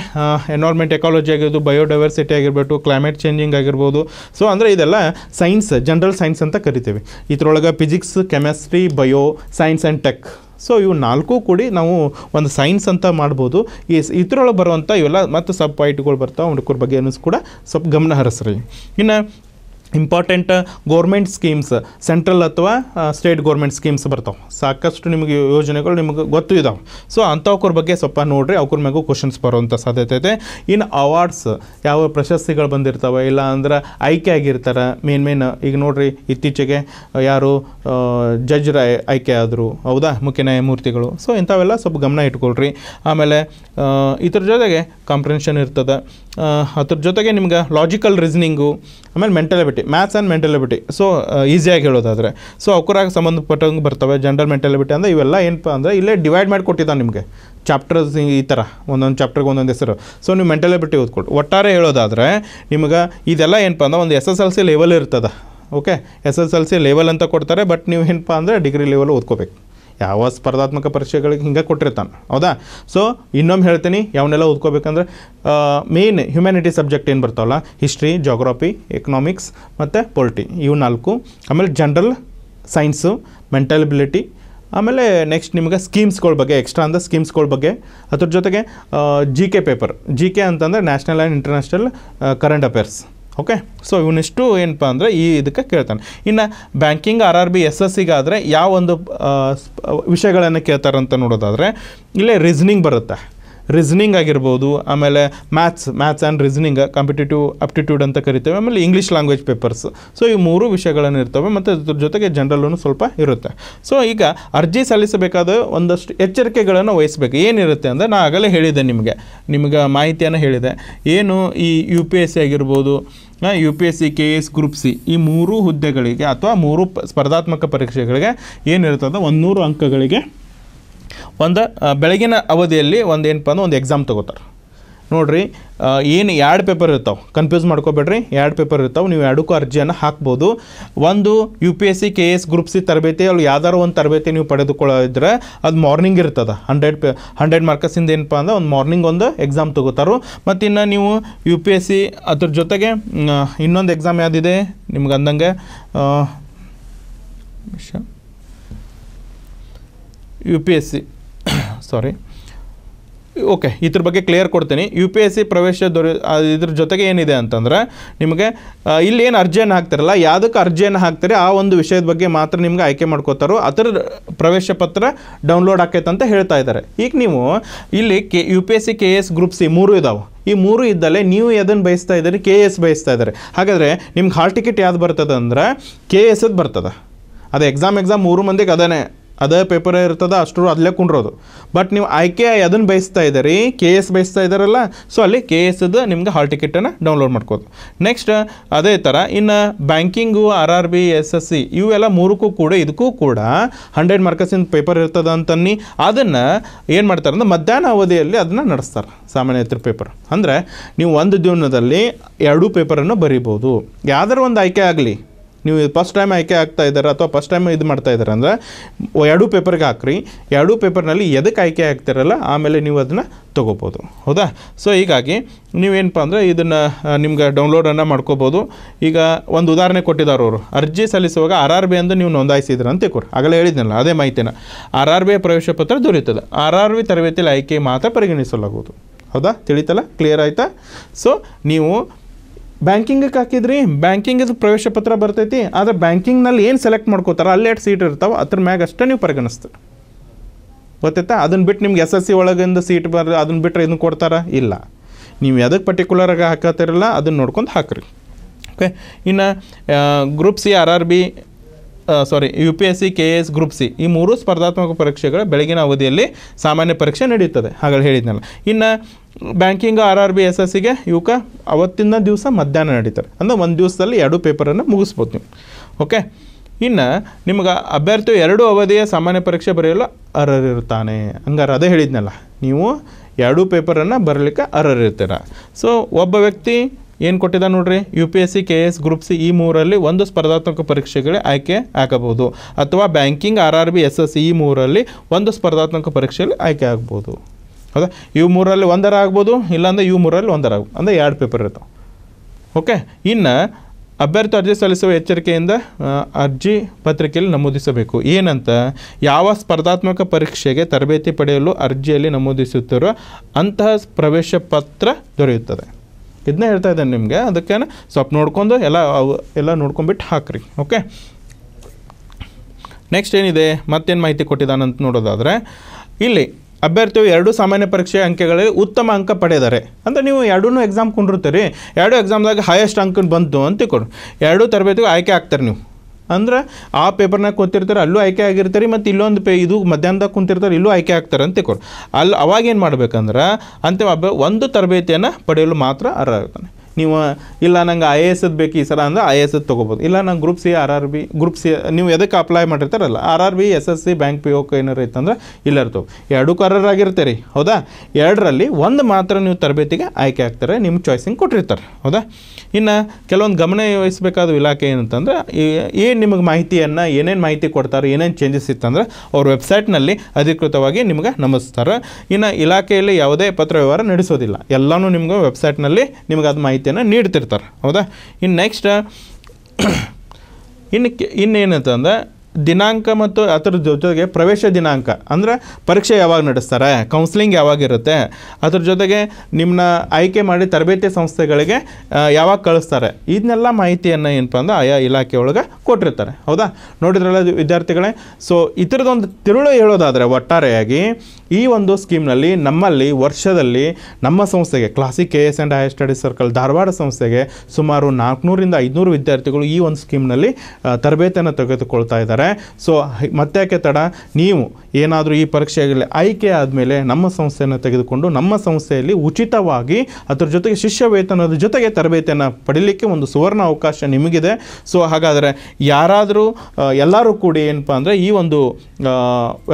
ಎನ್ವಾರ್ಮೆಂಟ್ ಎಕಾಲಜಿ ಆಗಿರ್ಬೋದು ಬಯೋಡೈವರ್ಸಿಟಿ ಆಗಿರ್ಬೋದು ಕ್ಲೈಮೇಟ್ ಚೇಂಜಿಂಗ್ ಆಗಿರ್ಬೋದು ಸೊ ಅಂದರೆ ಇದೆಲ್ಲ ಸೈನ್ಸ್ ಜನರಲ್ ಸೈನ್ಸ್ ಅಂತ ಕರಿತೀವಿ ಇದರೊಳಗೆ physics chemistry bio science and tech so ಇವು ನಾಲ್ಕು ಕೂಡಿ ನಾವು ಒಂದು ಸೈನ್ಸ್ ಅಂತ ಮಾಡ್ಬೋದು ಈ ಇದರೊಳಗೆ ಬರುವಂಥ ಇವೆಲ್ಲ ಮತ್ತು ಸಬ್ ಪಾಯಿಂಟ್ಗಳು ಬರ್ತಾವೆ ಹುಡುಕರ ಬಗ್ಗೆ ಕೂಡ ಸ್ವಲ್ಪ ಗಮನ ಹರಿಸ್ರಿ ಇನ್ನು ಇಂಪಾರ್ಟೆಂಟ್ ಗೋರ್ಮೆಂಟ್ ಸ್ಕೀಮ್ಸ್ ಸೆಂಟ್ರಲ್ ಅಥವಾ ಸ್ಟೇಟ್ ಗೋರ್ಮೆಂಟ್ ಸ್ಕೀಮ್ಸ್ ಬರ್ತಾವೆ ಸಾಕಷ್ಟು ನಿಮಗೆ ಯೋಜನೆಗಳು ನಿಮಗೆ ಗೊತ್ತು ಇದಾವೆ ಸೊ ಅಂಥವ್ರ ಬಗ್ಗೆ ಸ್ವಲ್ಪ ನೋಡಿರಿ ಅವ್ರ ಮ್ಯಾಗೂ ಕ್ವಶನ್ಸ್ ಬರುವಂಥ ಸಾಧ್ಯತೆ ಇದೆ ಇನ್ನು ಅವಾರ್ಡ್ಸ್ ಯಾವ ಪ್ರಶಸ್ತಿಗಳು ಬಂದಿರ್ತಾವೆ ಇಲ್ಲ ಅಂದ್ರೆ ಆಯ್ಕೆ ಆಗಿರ್ತಾರೆ ಮೇನ್ ಮೇನ್ ಈಗ ನೋಡಿರಿ ಇತ್ತೀಚೆಗೆ ಯಾರು ಜಜ್ರ ಆಯ್ಕೆ ಆದರು ಹೌದಾ ಮುಖ್ಯ ನ್ಯಾಯಮೂರ್ತಿಗಳು ಸೊ ಇಂಥವೆಲ್ಲ ಸ್ವಲ್ಪ ಗಮನ ಇಟ್ಕೊಳ್ರಿ ಆಮೇಲೆ ಇದ್ರ ಜೊತೆಗೆ ಕಾಂಪ್ರೆನ್ಷನ್ ಇರ್ತದೆ ಅದ್ರ ಜೊತೆಗೆ ನಿಮ್ಗೆ ಲಾಜಿಕಲ್ ರೀಸನಿಂಗು ಆಮೇಲೆ mental maths uh, and mental ability so ಈಸಿಯಾಗಿ ಹೇಳೋದಾದರೆ ಸೊ ಅವಕರಾಗಿ ಸಂಬಂಧಪಟ್ಟಂಗೆ ಬರ್ತವೆ ಜನರಲ್ ಮೆಂಟಲಿಬಿಟಿ ಅಂದರೆ ಇವೆಲ್ಲ ಏನಪ್ಪ ಅಂದರೆ ಇಲ್ಲೇ ಡಿವೈಡ್ ಮಾಡಿ ನಿಮಗೆ ಚಾಪ್ಟರ್ಸ್ ಈ ಥರ ಒಂದೊಂದು ಚಾಪ್ಟರ್ಗೆ ಒಂದೊಂದು ಹೆಸರು ಸೊ ನೀವು ಮೆಂಟಲಿಬಿಟಿ ಓದ್ಕೊಟ್ಟು ಒಟ್ಟಾರೆ ಹೇಳೋದಾದರೆ ನಿಮಗೆ ಇದೆಲ್ಲ ಏನಪ್ಪ ಅಂದ್ರೆ ಒಂದು S S L C level ಇರ್ತದೆ okay S S L C level ಅಂತ ಕೊಡ್ತಾರೆ ಬಟ್ ನೀವು ಏನಪ್ಪ ಅಂದರೆ ಡಿಗ್ರಿ ಲೆವೆಲ್ ಓದ್ಕೋಬೇಕು ಯಾವ ಸ್ಪರ್ಧಾತ್ಮಕ ಪರೀಕ್ಷೆಗಳಿಗೆ ಹಿಂಗೆ ಕೊಟ್ಟಿರ್ತಾನೆ ಹೌದಾ ಸೊ ಇನ್ನೊಮ್ಮೆ ಹೇಳ್ತೀನಿ ಯಾವನ್ನೆಲ್ಲ ಓದ್ಕೋಬೇಕಂದ್ರೆ ಮೇನ್ ಹ್ಯುಮ್ಯಾನಿಟಿ ಸಬ್ಜೆಕ್ಟ್ ಏನು ಬರ್ತಾವಲ್ಲ ಹಿಸ್ಟ್ರಿ ಜೋಗ್ರಫಿ ಎಕನಾಮಿಕ್ಸ್ ಮತ್ತು ಪೊಲಿಟಿ ಇವು ನಾಲ್ಕು ಆಮೇಲೆ ಜನರಲ್ ಸೈನ್ಸು ಮೆಂಟಲಿಬಿಲಿಟಿ ಆಮೇಲೆ ನೆಕ್ಸ್ಟ್ ನಿಮಗೆ ಸ್ಕೀಮ್ಸ್ಗಳ ಬಗ್ಗೆ ಎಕ್ಸ್ಟ್ರಾ ಅಂದ ಸ್ಕೀಮ್ಸ್ಗಳ ಬಗ್ಗೆ ಅದ್ರ ಜೊತೆಗೆ G K paper G K ಅಂತಂದರೆ national and international current affairs okay so ಇವನಿಷ್ಟು ಏನಪ್ಪ ಅಂದರೆ ಈ ಇದಕ್ಕೆ ಕೇಳ್ತಾನೆ ಇನ್ನು banking R R B S S ಸಿಗಾದರೆ ಯಾವ ಒಂದು ವಿಷಯಗಳನ್ನು ಕೇಳ್ತಾರಂತ ನೋಡೋದಾದರೆ ಇಲ್ಲೇ ರೀಸ್ನಿಂಗ್ ಬರುತ್ತೆ ರೀಸ್ನಿಂಗ್ ಆಗಿರ್ಬೋದು ಆಮೇಲೆ maths maths and reasoning competitive aptitude ಅಂತ ಕರಿತೇವೆ ಆಮೇಲೆ ಇಂಗ್ಲೀಷ್ ಲ್ಯಾಂಗ್ವೇಜ್ ಪೇಪರ್ಸ್ ಸೊ ಈ ಮೂರು ವಿಷಯಗಳನ್ನು ಇರ್ತವೆ ಮತ್ತು ಅದ್ರ ಜೊತೆಗೆ ಜನರಲ್ಲೂ ಸ್ವಲ್ಪ ಇರುತ್ತೆ ಸೊ ಈಗ ಅರ್ಜಿ ಸಲ್ಲಿಸಬೇಕಾದ ಒಂದಷ್ಟು ಎಚ್ಚರಿಕೆಗಳನ್ನು ವಹಿಸಬೇಕು ಏನಿರುತ್ತೆ ಅಂದರೆ ನಾನು ಆಗಲೇ ಹೇಳಿದೆ ನಿಮಗೆ ನಿಮಗೆ ಮಾಹಿತಿಯನ್ನು ಹೇಳಿದೆ ಏನು ಈ ಯು ಪಿ ಎಸ್ ಸಿ ಆಗಿರ್ಬೋದು U P S C K S group C ಈ ಮೂರು ಹುದ್ದೆಗಳಿಗೆ ಅಥವಾ ಮೂರು ಸ್ಪರ್ಧಾತ್ಮಕ ಪರೀಕ್ಷೆಗಳಿಗೆ ಅಂದರೆ ಒಂದು ನೂರು ಅಂಕಗಳಿಗೆ ಒಂದು ಬೆಳಗಿನ ಅವಧಿಯಲ್ಲಿ ಒಂದು ಏನಪ್ಪ ಅಂದ್ರೆ ಒಂದು ಎಕ್ಸಾಮ್ ತೊಗೋತಾರೆ ನೋಡಿರಿ ಏನು ಎರಡು ಪೇಪರ್ ಇರ್ತಾವೆ ಕನ್ಫ್ಯೂಸ್ ಮಾಡ್ಕೋಬೇಡ್ರಿ ಎರಡು ಪೇಪರ್ ಇರ್ತಾವೆ ನೀವು ಎರಡಕ್ಕೂ ಅರ್ಜಿಯನ್ನು ಹಾಕ್ಬೋದು ಒಂದು U P S C K S group C ತರಬೇತಿ ಅಲ್ಲಿ ಯಾವ್ದಾರು ಒಂದು ತರಬೇತಿ ನೀವು ಪಡೆದುಕೊಳ್ಳಿದ್ರೆ ಅದು ಮಾರ್ನಿಂಗ್ ಇರ್ತದೆ ಹಂಡ್ರೆಡ್ ಪೇ ಹಂಡ್ರೆಡ್ ಮಾರ್ಕಸಿಂದ ಏನಪ್ಪ ಅಂದ್ರೆ ಒಂದು ಮಾರ್ನಿಂಗ್ ಒಂದು ಎಕ್ಸಾಮ್ ತೊಗೋತಾರು ಮತ್ತು ಇನ್ನು ನೀವು ಯು ಪಿ ಎಸ್ ಸಿ ಅದ್ರ ಜೊತೆಗೆ ಇನ್ನೊಂದು ಎಕ್ಸಾಮ್ ಯಾವುದಿದೆ ನಿಮ್ಗೆ ಅಂದಂಗೆ U P S C sorry okay ಇದ್ರ ಬಗ್ಗೆ ಕ್ಲಿಯರ್ ಕೊಡ್ತೀನಿ ಯು ಪಿ ಎಸ್ ಸಿ ಪ್ರವೇಶ ದೊರೆ ಇದ್ರ ಜೊತೆಗೆ ಏನಿದೆ ಅಂತಂದರೆ ನಿಮಗೆ ಇಲ್ಲಿ ಏನು ಅರ್ಜಿಯನ್ನು ಹಾಕ್ತಾರಲ್ಲ ಯಾವುದಕ್ಕೆ ಅರ್ಜಿಯನ್ನು ಹಾಕ್ತಾರೆ ಆ ಒಂದು ವಿಷಯದ ಬಗ್ಗೆ ಮಾತ್ರ ನಿಮ್ಗೆ ಆಯ್ಕೆ ಮಾಡ್ಕೋತಾರೋ ಅದರ ಪ್ರವೇಶ ಪತ್ರ ಡೌನ್ಲೋಡ್ ಆಕೈತೆ ಅಂತ ಹೇಳ್ತಾ ಇದ್ದಾರೆ ಈಗ ನೀವು ಇಲ್ಲಿ K U P S C K S group C ಮೂರು ಇದಾವೆ ಈ ಮೂರು ಇದ್ದಲ್ಲೇ ನೀವು ಅದನ್ನು ಬಯಸ್ತಾ ಇದ್ದೀರಿ ಕೆ ಎಸ್ ಬಯಸ್ತಾ ಇದ್ದಾರೆ ಹಾಗಾದರೆ ನಿಮ್ಗೆ ಹಾಲ್ ಟಿಕೆಟ್ ಯಾವ್ದು ಬರ್ತದೆ ಅಂದ್ರೆ ಕೆ ಎಸ್ ಅದು ಬರ್ತದೆ ಅದು ಎಕ್ಸಾಮ್ ಎಕ್ಸಾಮ್ ಮೂರು ಮಂದಿಗೆ ಅದೇ ಅದೇ ಪೇಪರೇ ಇರ್ತದೆ ಅಷ್ಟು ಅಲ್ಲೇ ಕುಂಡ್ರೋದು ಬಟ್ ನೀವು ಆಯ್ಕೆ ಅದನ್ನು ಬಯಸ್ತಾ ಇದ್ದೀರಿ ಕೆ ಎಸ್ ಬಯಸ್ತಾ ಇದ್ದಾರಲ್ಲ ಸೊ ಅಲ್ಲಿ ಕೆ ಎಸ್ದು ನಿಮ್ಗೆ ಹಾಲ್ ಟಿಕೆಟನ್ನು ಡೌನ್ಲೋಡ್ ಮಾಡ್ಕೋದು ನೆಕ್ಸ್ಟ್ ಅದೇ ಥರ ಇನ್ನು banking R R B S S C ಇವೆಲ್ಲ ಮೂರಕ್ಕೂ ಕೂಡ ಇದಕ್ಕೂ ಕೂಡ ಹಂಡ್ರೆಡ್ ಮಾರ್ಕಸಿಂದ ಪೇಪರ್ ಇರ್ತದೆ ಅಂತನ್ನಿ ಅದನ್ನು ಏನು ಮಾಡ್ತಾರೆ ಅಂದ್ರೆ ಮಧ್ಯಾಹ್ನ ಅವಧಿಯಲ್ಲಿ ಅದನ್ನು ನಡೆಸ್ತಾರೆ ಸಾಮಾನ್ಯತರ ಪೇಪರ್ ಅಂದರೆ ನೀವು ಒಂದು ದಿನದಲ್ಲಿ ಎರಡೂ ಪೇಪರನ್ನು ಬರೀಬೋದು ಯಾವ್ದಾರು ಒಂದು ಆಯ್ಕೆ ಆಗಲಿ ನೀವು ಇದು ಫಸ್ಟ್ ಟೈಮ್ ಆಯ್ಕೆ ಆಗ್ತಾ ಇದ್ದಾರೆ ಅಥವಾ ಫಸ್ಟ್ ಟೈಮ್ ಇದು ಮಾಡ್ತಾ ಇದ್ದಾರೆ ಅಂದರೆ ಎರಡೂ ಪೇಪರ್ಗೆ ಹಾಕ್ರಿ ಎರಡೂ ಪೇಪರ್ನಲ್ಲಿ ಎದಕ್ಕೆ ಆಯ್ಕೆ ಆಗ್ತಿರಲ್ಲ ಆಮೇಲೆ ನೀವು ಅದನ್ನು ತೊಗೋಬೋದು ಹೌದಾ ಸೊ ಹೀಗಾಗಿ ನೀವೇನಪ್ಪ ಅಂದರೆ ಇದನ್ನು ನಿಮ್ಗೆ ಡೌನ್ಲೋಡನ್ನು ಮಾಡ್ಕೋಬೋದು ಈಗ ಒಂದು ಉದಾಹರಣೆ ಕೊಟ್ಟಿದ್ದಾರೆ ಅವರು ಅರ್ಜಿ ಸಲ್ಲಿಸುವಾಗ ಆರ್ ಆರ್ ಬಿ ಅಂದು ನೀವು ನೋಂದಾಯಿಸಿದ್ರ ಅಂತ ಕೊಡಿ ಆಗಲೇ ಹೇಳಿದ್ನಲ್ಲ ಅದೇ ಮಾಹಿತಿನ ಆರ್ ಆರ್ ಬಿ ಪ್ರವೇಶ ಪತ್ರ ದೊರೆಯುತ್ತದೆ ಆರ್ ಆರ್ ಬಿ ತರಬೇತಿಯಲ್ಲಿ ಆಯ್ಕೆ ಮಾತ್ರ ಪರಿಗಣಿಸಲಾಗುವುದು ಹೌದಾ ತಿಳಿತಲ್ಲ ಕ್ಲಿಯರ್ ಆಯಿತಾ ಸೊ ನೀವು ಬ್ಯಾಂಕಿಂಗಿಗೆ ಹಾಕಿದ್ರಿ ಬ್ಯಾಂಕಿಂಗಿದ ಪ್ರವೇಶ ಪತ್ರ ಬರ್ತೈತಿ ಆದರೆ ಬ್ಯಾಂಕಿಂಗ್ನಲ್ಲಿ ಏನು ಸೆಲೆಕ್ಟ್ ಮಾಡ್ಕೋತಾರ ಅಲ್ಲಿ ಎರಡು ಸೀಟ್ ಇರ್ತಾವೆ ಅದ್ರ ಮ್ಯಾಗ ಅಷ್ಟೇ ನೀವು ಪರಿಗಣಿಸ್ತೀರಿ ಗೊತ್ತಾಯ್ತಾ ಅದನ್ನ ಬಿಟ್ಟು ನಿಮ್ಗೆ ಎಸ್ ಎಸ್ ಸಿ ಒಳಗಿಂದ ಸೀಟ್ ಬರ್ ಅದನ್ನ ಬಿಟ್ಟರೆ ಇದನ್ನು ಕೊಡ್ತಾರ ಇಲ್ಲ ನೀವು ಯಾವುದಕ್ಕೆ ಪರ್ಟಿಕ್ಯುಲರಾಗಿ ಹಾಕತ್ತಿರಲ್ಲ ಅದನ್ನ ನೋಡ್ಕೊಂಡು ಹಾಕ್ರಿ ಓಕೆ ಇನ್ನು group C R R B sorry U P S C K S group C ಈ ಮೂರು ಸ್ಪರ್ಧಾತ್ಮಕ ಪರೀಕ್ಷೆಗಳ ಬೆಳಗಿನ ಅವಧಿಯಲ್ಲಿ ಸಾಮಾನ್ಯ ಪರೀಕ್ಷೆ ನಡೆಯುತ್ತದೆ ಹಾಗಾಗಿ ಹೇಳಿದ್ನಲ್ಲ ಇನ್ನು banking R R B S S ಸಿಗೆ ಅವತ್ತಿನ ದಿವಸ ಮಧ್ಯಾಹ್ನ ನಡೀತಾರೆ ಅಂದರೆ ಒಂದು ದಿವಸದಲ್ಲಿ ಎರಡು ಪೇಪರನ್ನು ಮುಗಿಸ್ಬೋದು ನೀವು ಓಕೆ ಇನ್ನು ನಿಮಗೆ ಅಭ್ಯರ್ಥಿಯು ಎರಡು ಅವಧಿಯ ಸಾಮಾನ್ಯ ಪರೀಕ್ಷೆ ಬರೆಯಲು ಅರ್ಹರಿರ್ತಾನೆ ಹಂಗಾರೆ ಅದೇ ಹೇಳಿದ್ನಲ್ಲ ನೀವು ಎರಡೂ ಪೇಪರನ್ನು ಬರಲಿಕ್ಕೆ ಅರ್ಹರಿರ್ತೀರ ಸೊ ಒಬ್ಬ ವ್ಯಕ್ತಿ ಏನು ಕೊಟ್ಟಿದ್ದ ನೋಡ್ರಿ U P S C K S group C ಈ ಮೂರಲ್ಲಿ ಒಂದು ಸ್ಪರ್ಧಾತ್ಮಕ ಪರೀಕ್ಷೆಗಳಿಗೆ ಆಯ್ಕೆ ಆಗಬಹುದು ಅಥವಾ banking R R B S S C ಈ ಮೂರಲ್ಲಿ ಒಂದು ಸ್ಪರ್ಧಾತ್ಮಕ ಪರೀಕ್ಷೆಯಲ್ಲಿ ಆಯ್ಕೆ ಆಗ್ಬೋದು ಹೌದಾ ಇವು ಮೂರಲ್ಲಿ ಒಂದರ ಆಗ್ಬೋದು ಇಲ್ಲಾಂದರೆ ಇವು ಮೂರಲ್ಲಿ ಒಂದರ ಆಗ್ಬೋದು ಅಂದರೆ ಎರಡು ಪೇಪರ್ ಇರುತ್ತೆ ಓಕೆ ಇನ್ನು ಅಭ್ಯರ್ಥಿ ಅರ್ಜಿ ಸಲ್ಲಿಸುವ ಎಚ್ಚರಿಕೆಯಿಂದ ಅರ್ಜಿ ಪತ್ರಿಕೆಯಲ್ಲಿ ನಮೂದಿಸಬೇಕು ಏನಂತ ಯಾವ ಸ್ಪರ್ಧಾತ್ಮಕ ಪರೀಕ್ಷೆಗೆ ತರಬೇತಿ ಪಡೆಯಲು ಅರ್ಜಿಯಲ್ಲಿ ನಮೂದಿಸುತ್ತಿರುವ ಅಂತಹ ಪ್ರವೇಶ ಪತ್ರ ದೊರೆಯುತ್ತದೆ ಇದನ್ನೇ ಹೇಳ್ತಾ ಇದ್ದೇನೆ ನಿಮಗೆ ಅದಕ್ಕೆ ಸ್ವಲ್ಪ ನೋಡ್ಕೊಂಡು ಎಲ್ಲ ಅವು ಎಲ್ಲ ನೋಡ್ಕೊಂಬಿಟ್ಟು ಹಾಕ್ರಿ ಓಕೆ ನೆಕ್ಸ್ಟ್ ಏನಿದೆ ಮತ್ತೇನು ಮಾಹಿತಿ ಕೊಟ್ಟಿದ್ದಾನಂತ ನೋಡೋದಾದರೆ ಇಲ್ಲಿ ಅಭ್ಯರ್ಥಿಯು ಎರಡು ಸಾಮಾನ್ಯ ಪರೀಕ್ಷೆ ಅಂಕಗಳಲ್ಲಿ ಉತ್ತಮ ಅಂಕ ಪಡೆದರೆ ಅಂದರೆ ನೀವು ಎರಡೂ ಎಕ್ಸಾಮ್ ಕೊಂಡಿರ್ತೀರಿ ಎರಡೂ ಎಕ್ಸಾಮ್ದಾಗ ಹೈಯೆಸ್ಟ್ ಅಂಕ ಬಂತು ಅಂತ ಕೊಡು ಎರಡೂ ತರಬೇತಿಗೂ ಆಯ್ಕೆ ಆಗ್ತಾರೆ ನೀವು ಅಂದ್ರೆ ಆ ಪೇಪರ್ನಾಗ ಕೂತಿರ್ತಾರೆ ಅಲ್ಲೂ ಆಯ್ಕೆ ಆಗಿರ್ತಾರೆ ಮತ್ತು ಇಲ್ಲೊಂದು ಪೇ ಇದು ಮಧ್ಯಾಹ್ನದಾಗ ಕುಂತಿರ್ತಾರೆ ಇಲ್ಲೂ ಆಯ್ಕೆ ಆಗ್ತಾರೆ ಅಂತ ಕೊಡು ಅಲ್ಲಿ ಅವಾಗೇನು ಮಾಡ್ಬೇಕಂದ್ರೆ ಅಂತಿಮ ಒಂದು ತರಬೇತಿಯನ್ನು ಪಡೆಯಲು ಮಾತ್ರ ಅರ್ಹ ನೀವು ಇಲ್ಲ ನಂಗೆ ಐ ಎ ಎಸ್ದು ಬೇಕು ಈ ಸಲ ಅಂದರೆ ಐ ಎ ಎದ್ ತೊಗೋಬೋದು ಇಲ್ಲ ನಂಗೆ group C R R B group C ನೀವು ಎದಕ್ಕೆ ಅಪ್ಲೈ ಮಾಡಿರ್ತಾರಲ್ಲ R R B S S C bank P okay ಏನಾರು ಇತ್ತಂದ್ರೆ ಇಲ್ಲ ಎರಡು ಎರಡೂ ಕರರಾಗಿರ್ತೀರಿ ಹೌದಾ ಎರಡರಲ್ಲಿ ಒಂದು ಮಾತ್ರ ನೀವು ತರಬೇತಿಗೆ ಆಯ್ಕೆ ಆಗ್ತಾರೆ ನಿಮ್ಮ ಚಾಯ್ಸಿಂಗ್ ಕೊಟ್ಟಿರ್ತಾರೆ ಹೌದಾ ಇನ್ನು ಕೆಲವೊಂದು ಗಮನ ವಹಿಸಬೇಕಾದ ಇಲಾಖೆ ಏನಂತಂದ್ರೆ ಏನು ನಿಮಗೆ ಮಾಹಿತಿಯನ್ನು ಏನೇನು ಮಾಹಿತಿ ಕೊಡ್ತಾರೆ ಏನೇನು ಚೇಂಜಸ್ ಇತ್ತಂದ್ರೆ ಅವ್ರ ವೆಬ್ಸೈಟ್ನಲ್ಲಿ ಅಧಿಕೃತವಾಗಿ ನಿಮಗೆ ನಮಸ್ತಾರೆ ಇನ್ನು ಇಲಾಖೆಯಲ್ಲಿ ಯಾವುದೇ ಪತ್ರ ವ್ಯವಹಾರ ನಡೆಸೋದಿಲ್ಲ ಎಲ್ಲನೂ ನಿಮ್ಗೆ ವೆಬ್ಸೈಟ್ನಲ್ಲಿ ನಿಮಗೆ ಅದು ಮಾಹಿತಿ ಮಾಹಿತಿಯನ್ನು ನೀಡ್ತಿರ್ತಾರೆ ಹೌದಾ ಇನ್ನು ನೆಕ್ಸ್ಟ್ ಇನ್ನು ಇನ್ನೇನಂತಂದ್ರೆ ದಿನಾಂಕ ಮತ್ತು ಅದರ ಜೊತೆಗೆ ಪ್ರವೇಶ ದಿನಾಂಕ ಅಂದರೆ ಪರೀಕ್ಷೆ ಯಾವಾಗ ನಡೆಸ್ತಾರೆ ಕೌನ್ಸಿಲಿಂಗ್ ಯಾವಾಗಿರುತ್ತೆ ಅದ್ರ ಜೊತೆಗೆ ನಿಮ್ಮನ್ನ ಆಯ್ಕೆ ಮಾಡಿ ತರಬೇತಿ ಸಂಸ್ಥೆಗಳಿಗೆ ಯಾವಾಗ ಕಳಿಸ್ತಾರೆ ಇದನ್ನೆಲ್ಲ ಮಾಹಿತಿಯನ್ನು ಏನಪ್ಪ ಅಂದ್ರೆ ಆಯಾ ಇಲಾಖೆ ಒಳಗೆ ಕೊಟ್ಟಿರ್ತಾರೆ ಹೌದಾ ನೋಡಿದ್ರಲ್ಲ ವಿದ್ಯಾರ್ಥಿಗಳೇ ಸೊ ಈ ಥರದೊಂದು ತಿರುಳು ಹೇಳೋದಾದರೆ ಒಟ್ಟಾರೆಯಾಗಿ ಈ ಒಂದು ಸ್ಕೀಮ್ನಲ್ಲಿ ನಮ್ಮಲ್ಲಿ ವರ್ಷದಲ್ಲಿ ನಮ್ಮ ಸಂಸ್ಥೆಗೆ Classic K S and higher studies circle Dharwad ಸಂಸ್ಥೆಗೆ ಸುಮಾರು ನಾಲ್ಕುನೂರಿಂದ ಐದುನೂರು ವಿದ್ಯಾರ್ಥಿಗಳು ಈ ಒಂದು ಸ್ಕೀಮ್ನಲ್ಲಿ ತರಬೇತಿಯನ್ನು ತೆಗೆದುಕೊಳ್ತಾ ಇದ್ದಾರೆ ಮಾಡ್ತಾರೆ ಸೊ ಮತ್ತೆ ತಡ ನೀವು ಏನಾದರೂ ಈ ಪರೀಕ್ಷೆಯಲ್ಲಿ ಆಯ್ಕೆ ಆದಮೇಲೆ ನಮ್ಮ ಸಂಸ್ಥೆಯನ್ನು ತೆಗೆದುಕೊಂಡು ನಮ್ಮ ಸಂಸ್ಥೆಯಲ್ಲಿ ಉಚಿತವಾಗಿ ಅದರ ಜೊತೆಗೆ ಶಿಷ್ಯ ವೇತನದ ಜೊತೆಗೆ ತರಬೇತಿಯನ್ನು ಪಡೀಲಿಕ್ಕೆ ಒಂದು ಸುವರ್ಣ ಅವಕಾಶ ನಿಮಗಿದೆ ಸೊ ಹಾಗಾದರೆ ಯಾರಾದರೂ ಎಲ್ಲರೂ ಕೂಡಿ ಏನಪ್ಪ ಅಂದರೆ ಈ ಒಂದು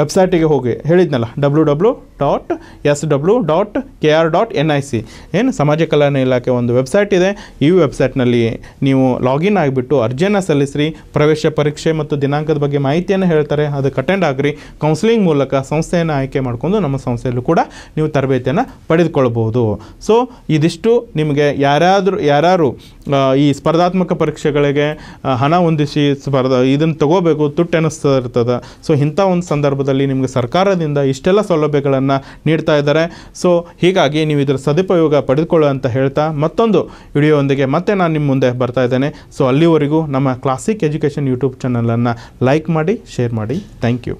ವೆಬ್ಸೈಟಿಗೆ ಹೋಗಿ ಹೇಳಿದ್ನಲ್ಲ W W dot S W dot K R dot N I C ಏನು ಸಮಾಜ ಕಲ್ಯಾಣ ಇಲಾಖೆ ಒಂದು ವೆಬ್ಸೈಟ್ ಇದೆ ಈ ವೆಬ್ಸೈಟ್ನಲ್ಲಿ ನೀವು ಲಾಗಿನ್ ಆಗಿಬಿಟ್ಟು ಅರ್ಜಿಯನ್ನು ಸಲ್ಲಿಸಿರಿ ಪ್ರವೇಶ ಪರೀಕ್ಷೆ ಮತ್ತು ದಿನಾಂಕದ ಬಗ್ಗೆ ಮಾಹಿತಿಯನ್ನು ಹೇಳ್ತಾರೆ ಅದಕ್ಕೆ ಅಟೆಂಡ್ ಆಗಿರಿ ಕೌನ್ಸಿಲಿಂಗ್ ಮೂಲಕ ಸಂಸ್ಥೆಯನ್ನು ಆಯ್ಕೆ ಮಾಡಿಕೊಂಡು ನಮ್ಮ ಸಂಸ್ಥೆಯಲ್ಲೂ ಕೂಡ ನೀವು ತರಬೇತಿಯನ್ನು ಪಡೆದುಕೊಳ್ಬೋದು ಸೊ ಇದಿಷ್ಟು ನಿಮಗೆ ಯಾರಾದರೂ ಯಾರು ಈ ಸ್ಪರ್ಧಾತ್ಮಕ ಪರೀಕ್ಷೆಗಳಿಗೆ ಹಣ ಹೊಂದಿಸಿ ಸ್ಪರ್ಧ ಇದನ್ನು ತಗೋಬೇಕು ತುಟ್ಟು ಅನ್ನಿಸ್ತಾ ಇರ್ತದೆ ಸೊ ಇಂಥ ಒಂದು ಸಂದರ್ಭದಲ್ಲಿ ನಿಮಗೆ ಸರ್ಕಾರದಿಂದ ಇಷ್ಟೆಲ್ಲ ಸೌಲಭ್ಯಗಳನ್ನು ಸಲಹೆಗಳನ್ನು ನೀಡ್ತಾ ಇದ್ದಾರೆ ಸೊ ಹೀಗಾಗಿ ನೀವು ಇದರ ಸದುಪಯೋಗ ಪಡೆದುಕೊಳ್ಳೋ ಅಂತ ಹೇಳ್ತಾ ಮತ್ತೊಂದು ಒಂದಿಗೆ ಮತ್ತೆ ನಾನು ನಿಮ್ಮ ಮುಂದೆ ಬರ್ತಾ ಇದ್ದೇನೆ ಸೊ ಅಲ್ಲಿವರೆಗೂ ನಮ್ಮ ಕ್ಲಾಸಿಕ್ ಎಜುಕೇಷನ್ ಯೂಟ್ಯೂಬ್ ಚಾನಲನ್ನು ಲೈಕ್ ಮಾಡಿ ಶೇರ್ ಮಾಡಿ ಥ್ಯಾಂಕ್ ಯು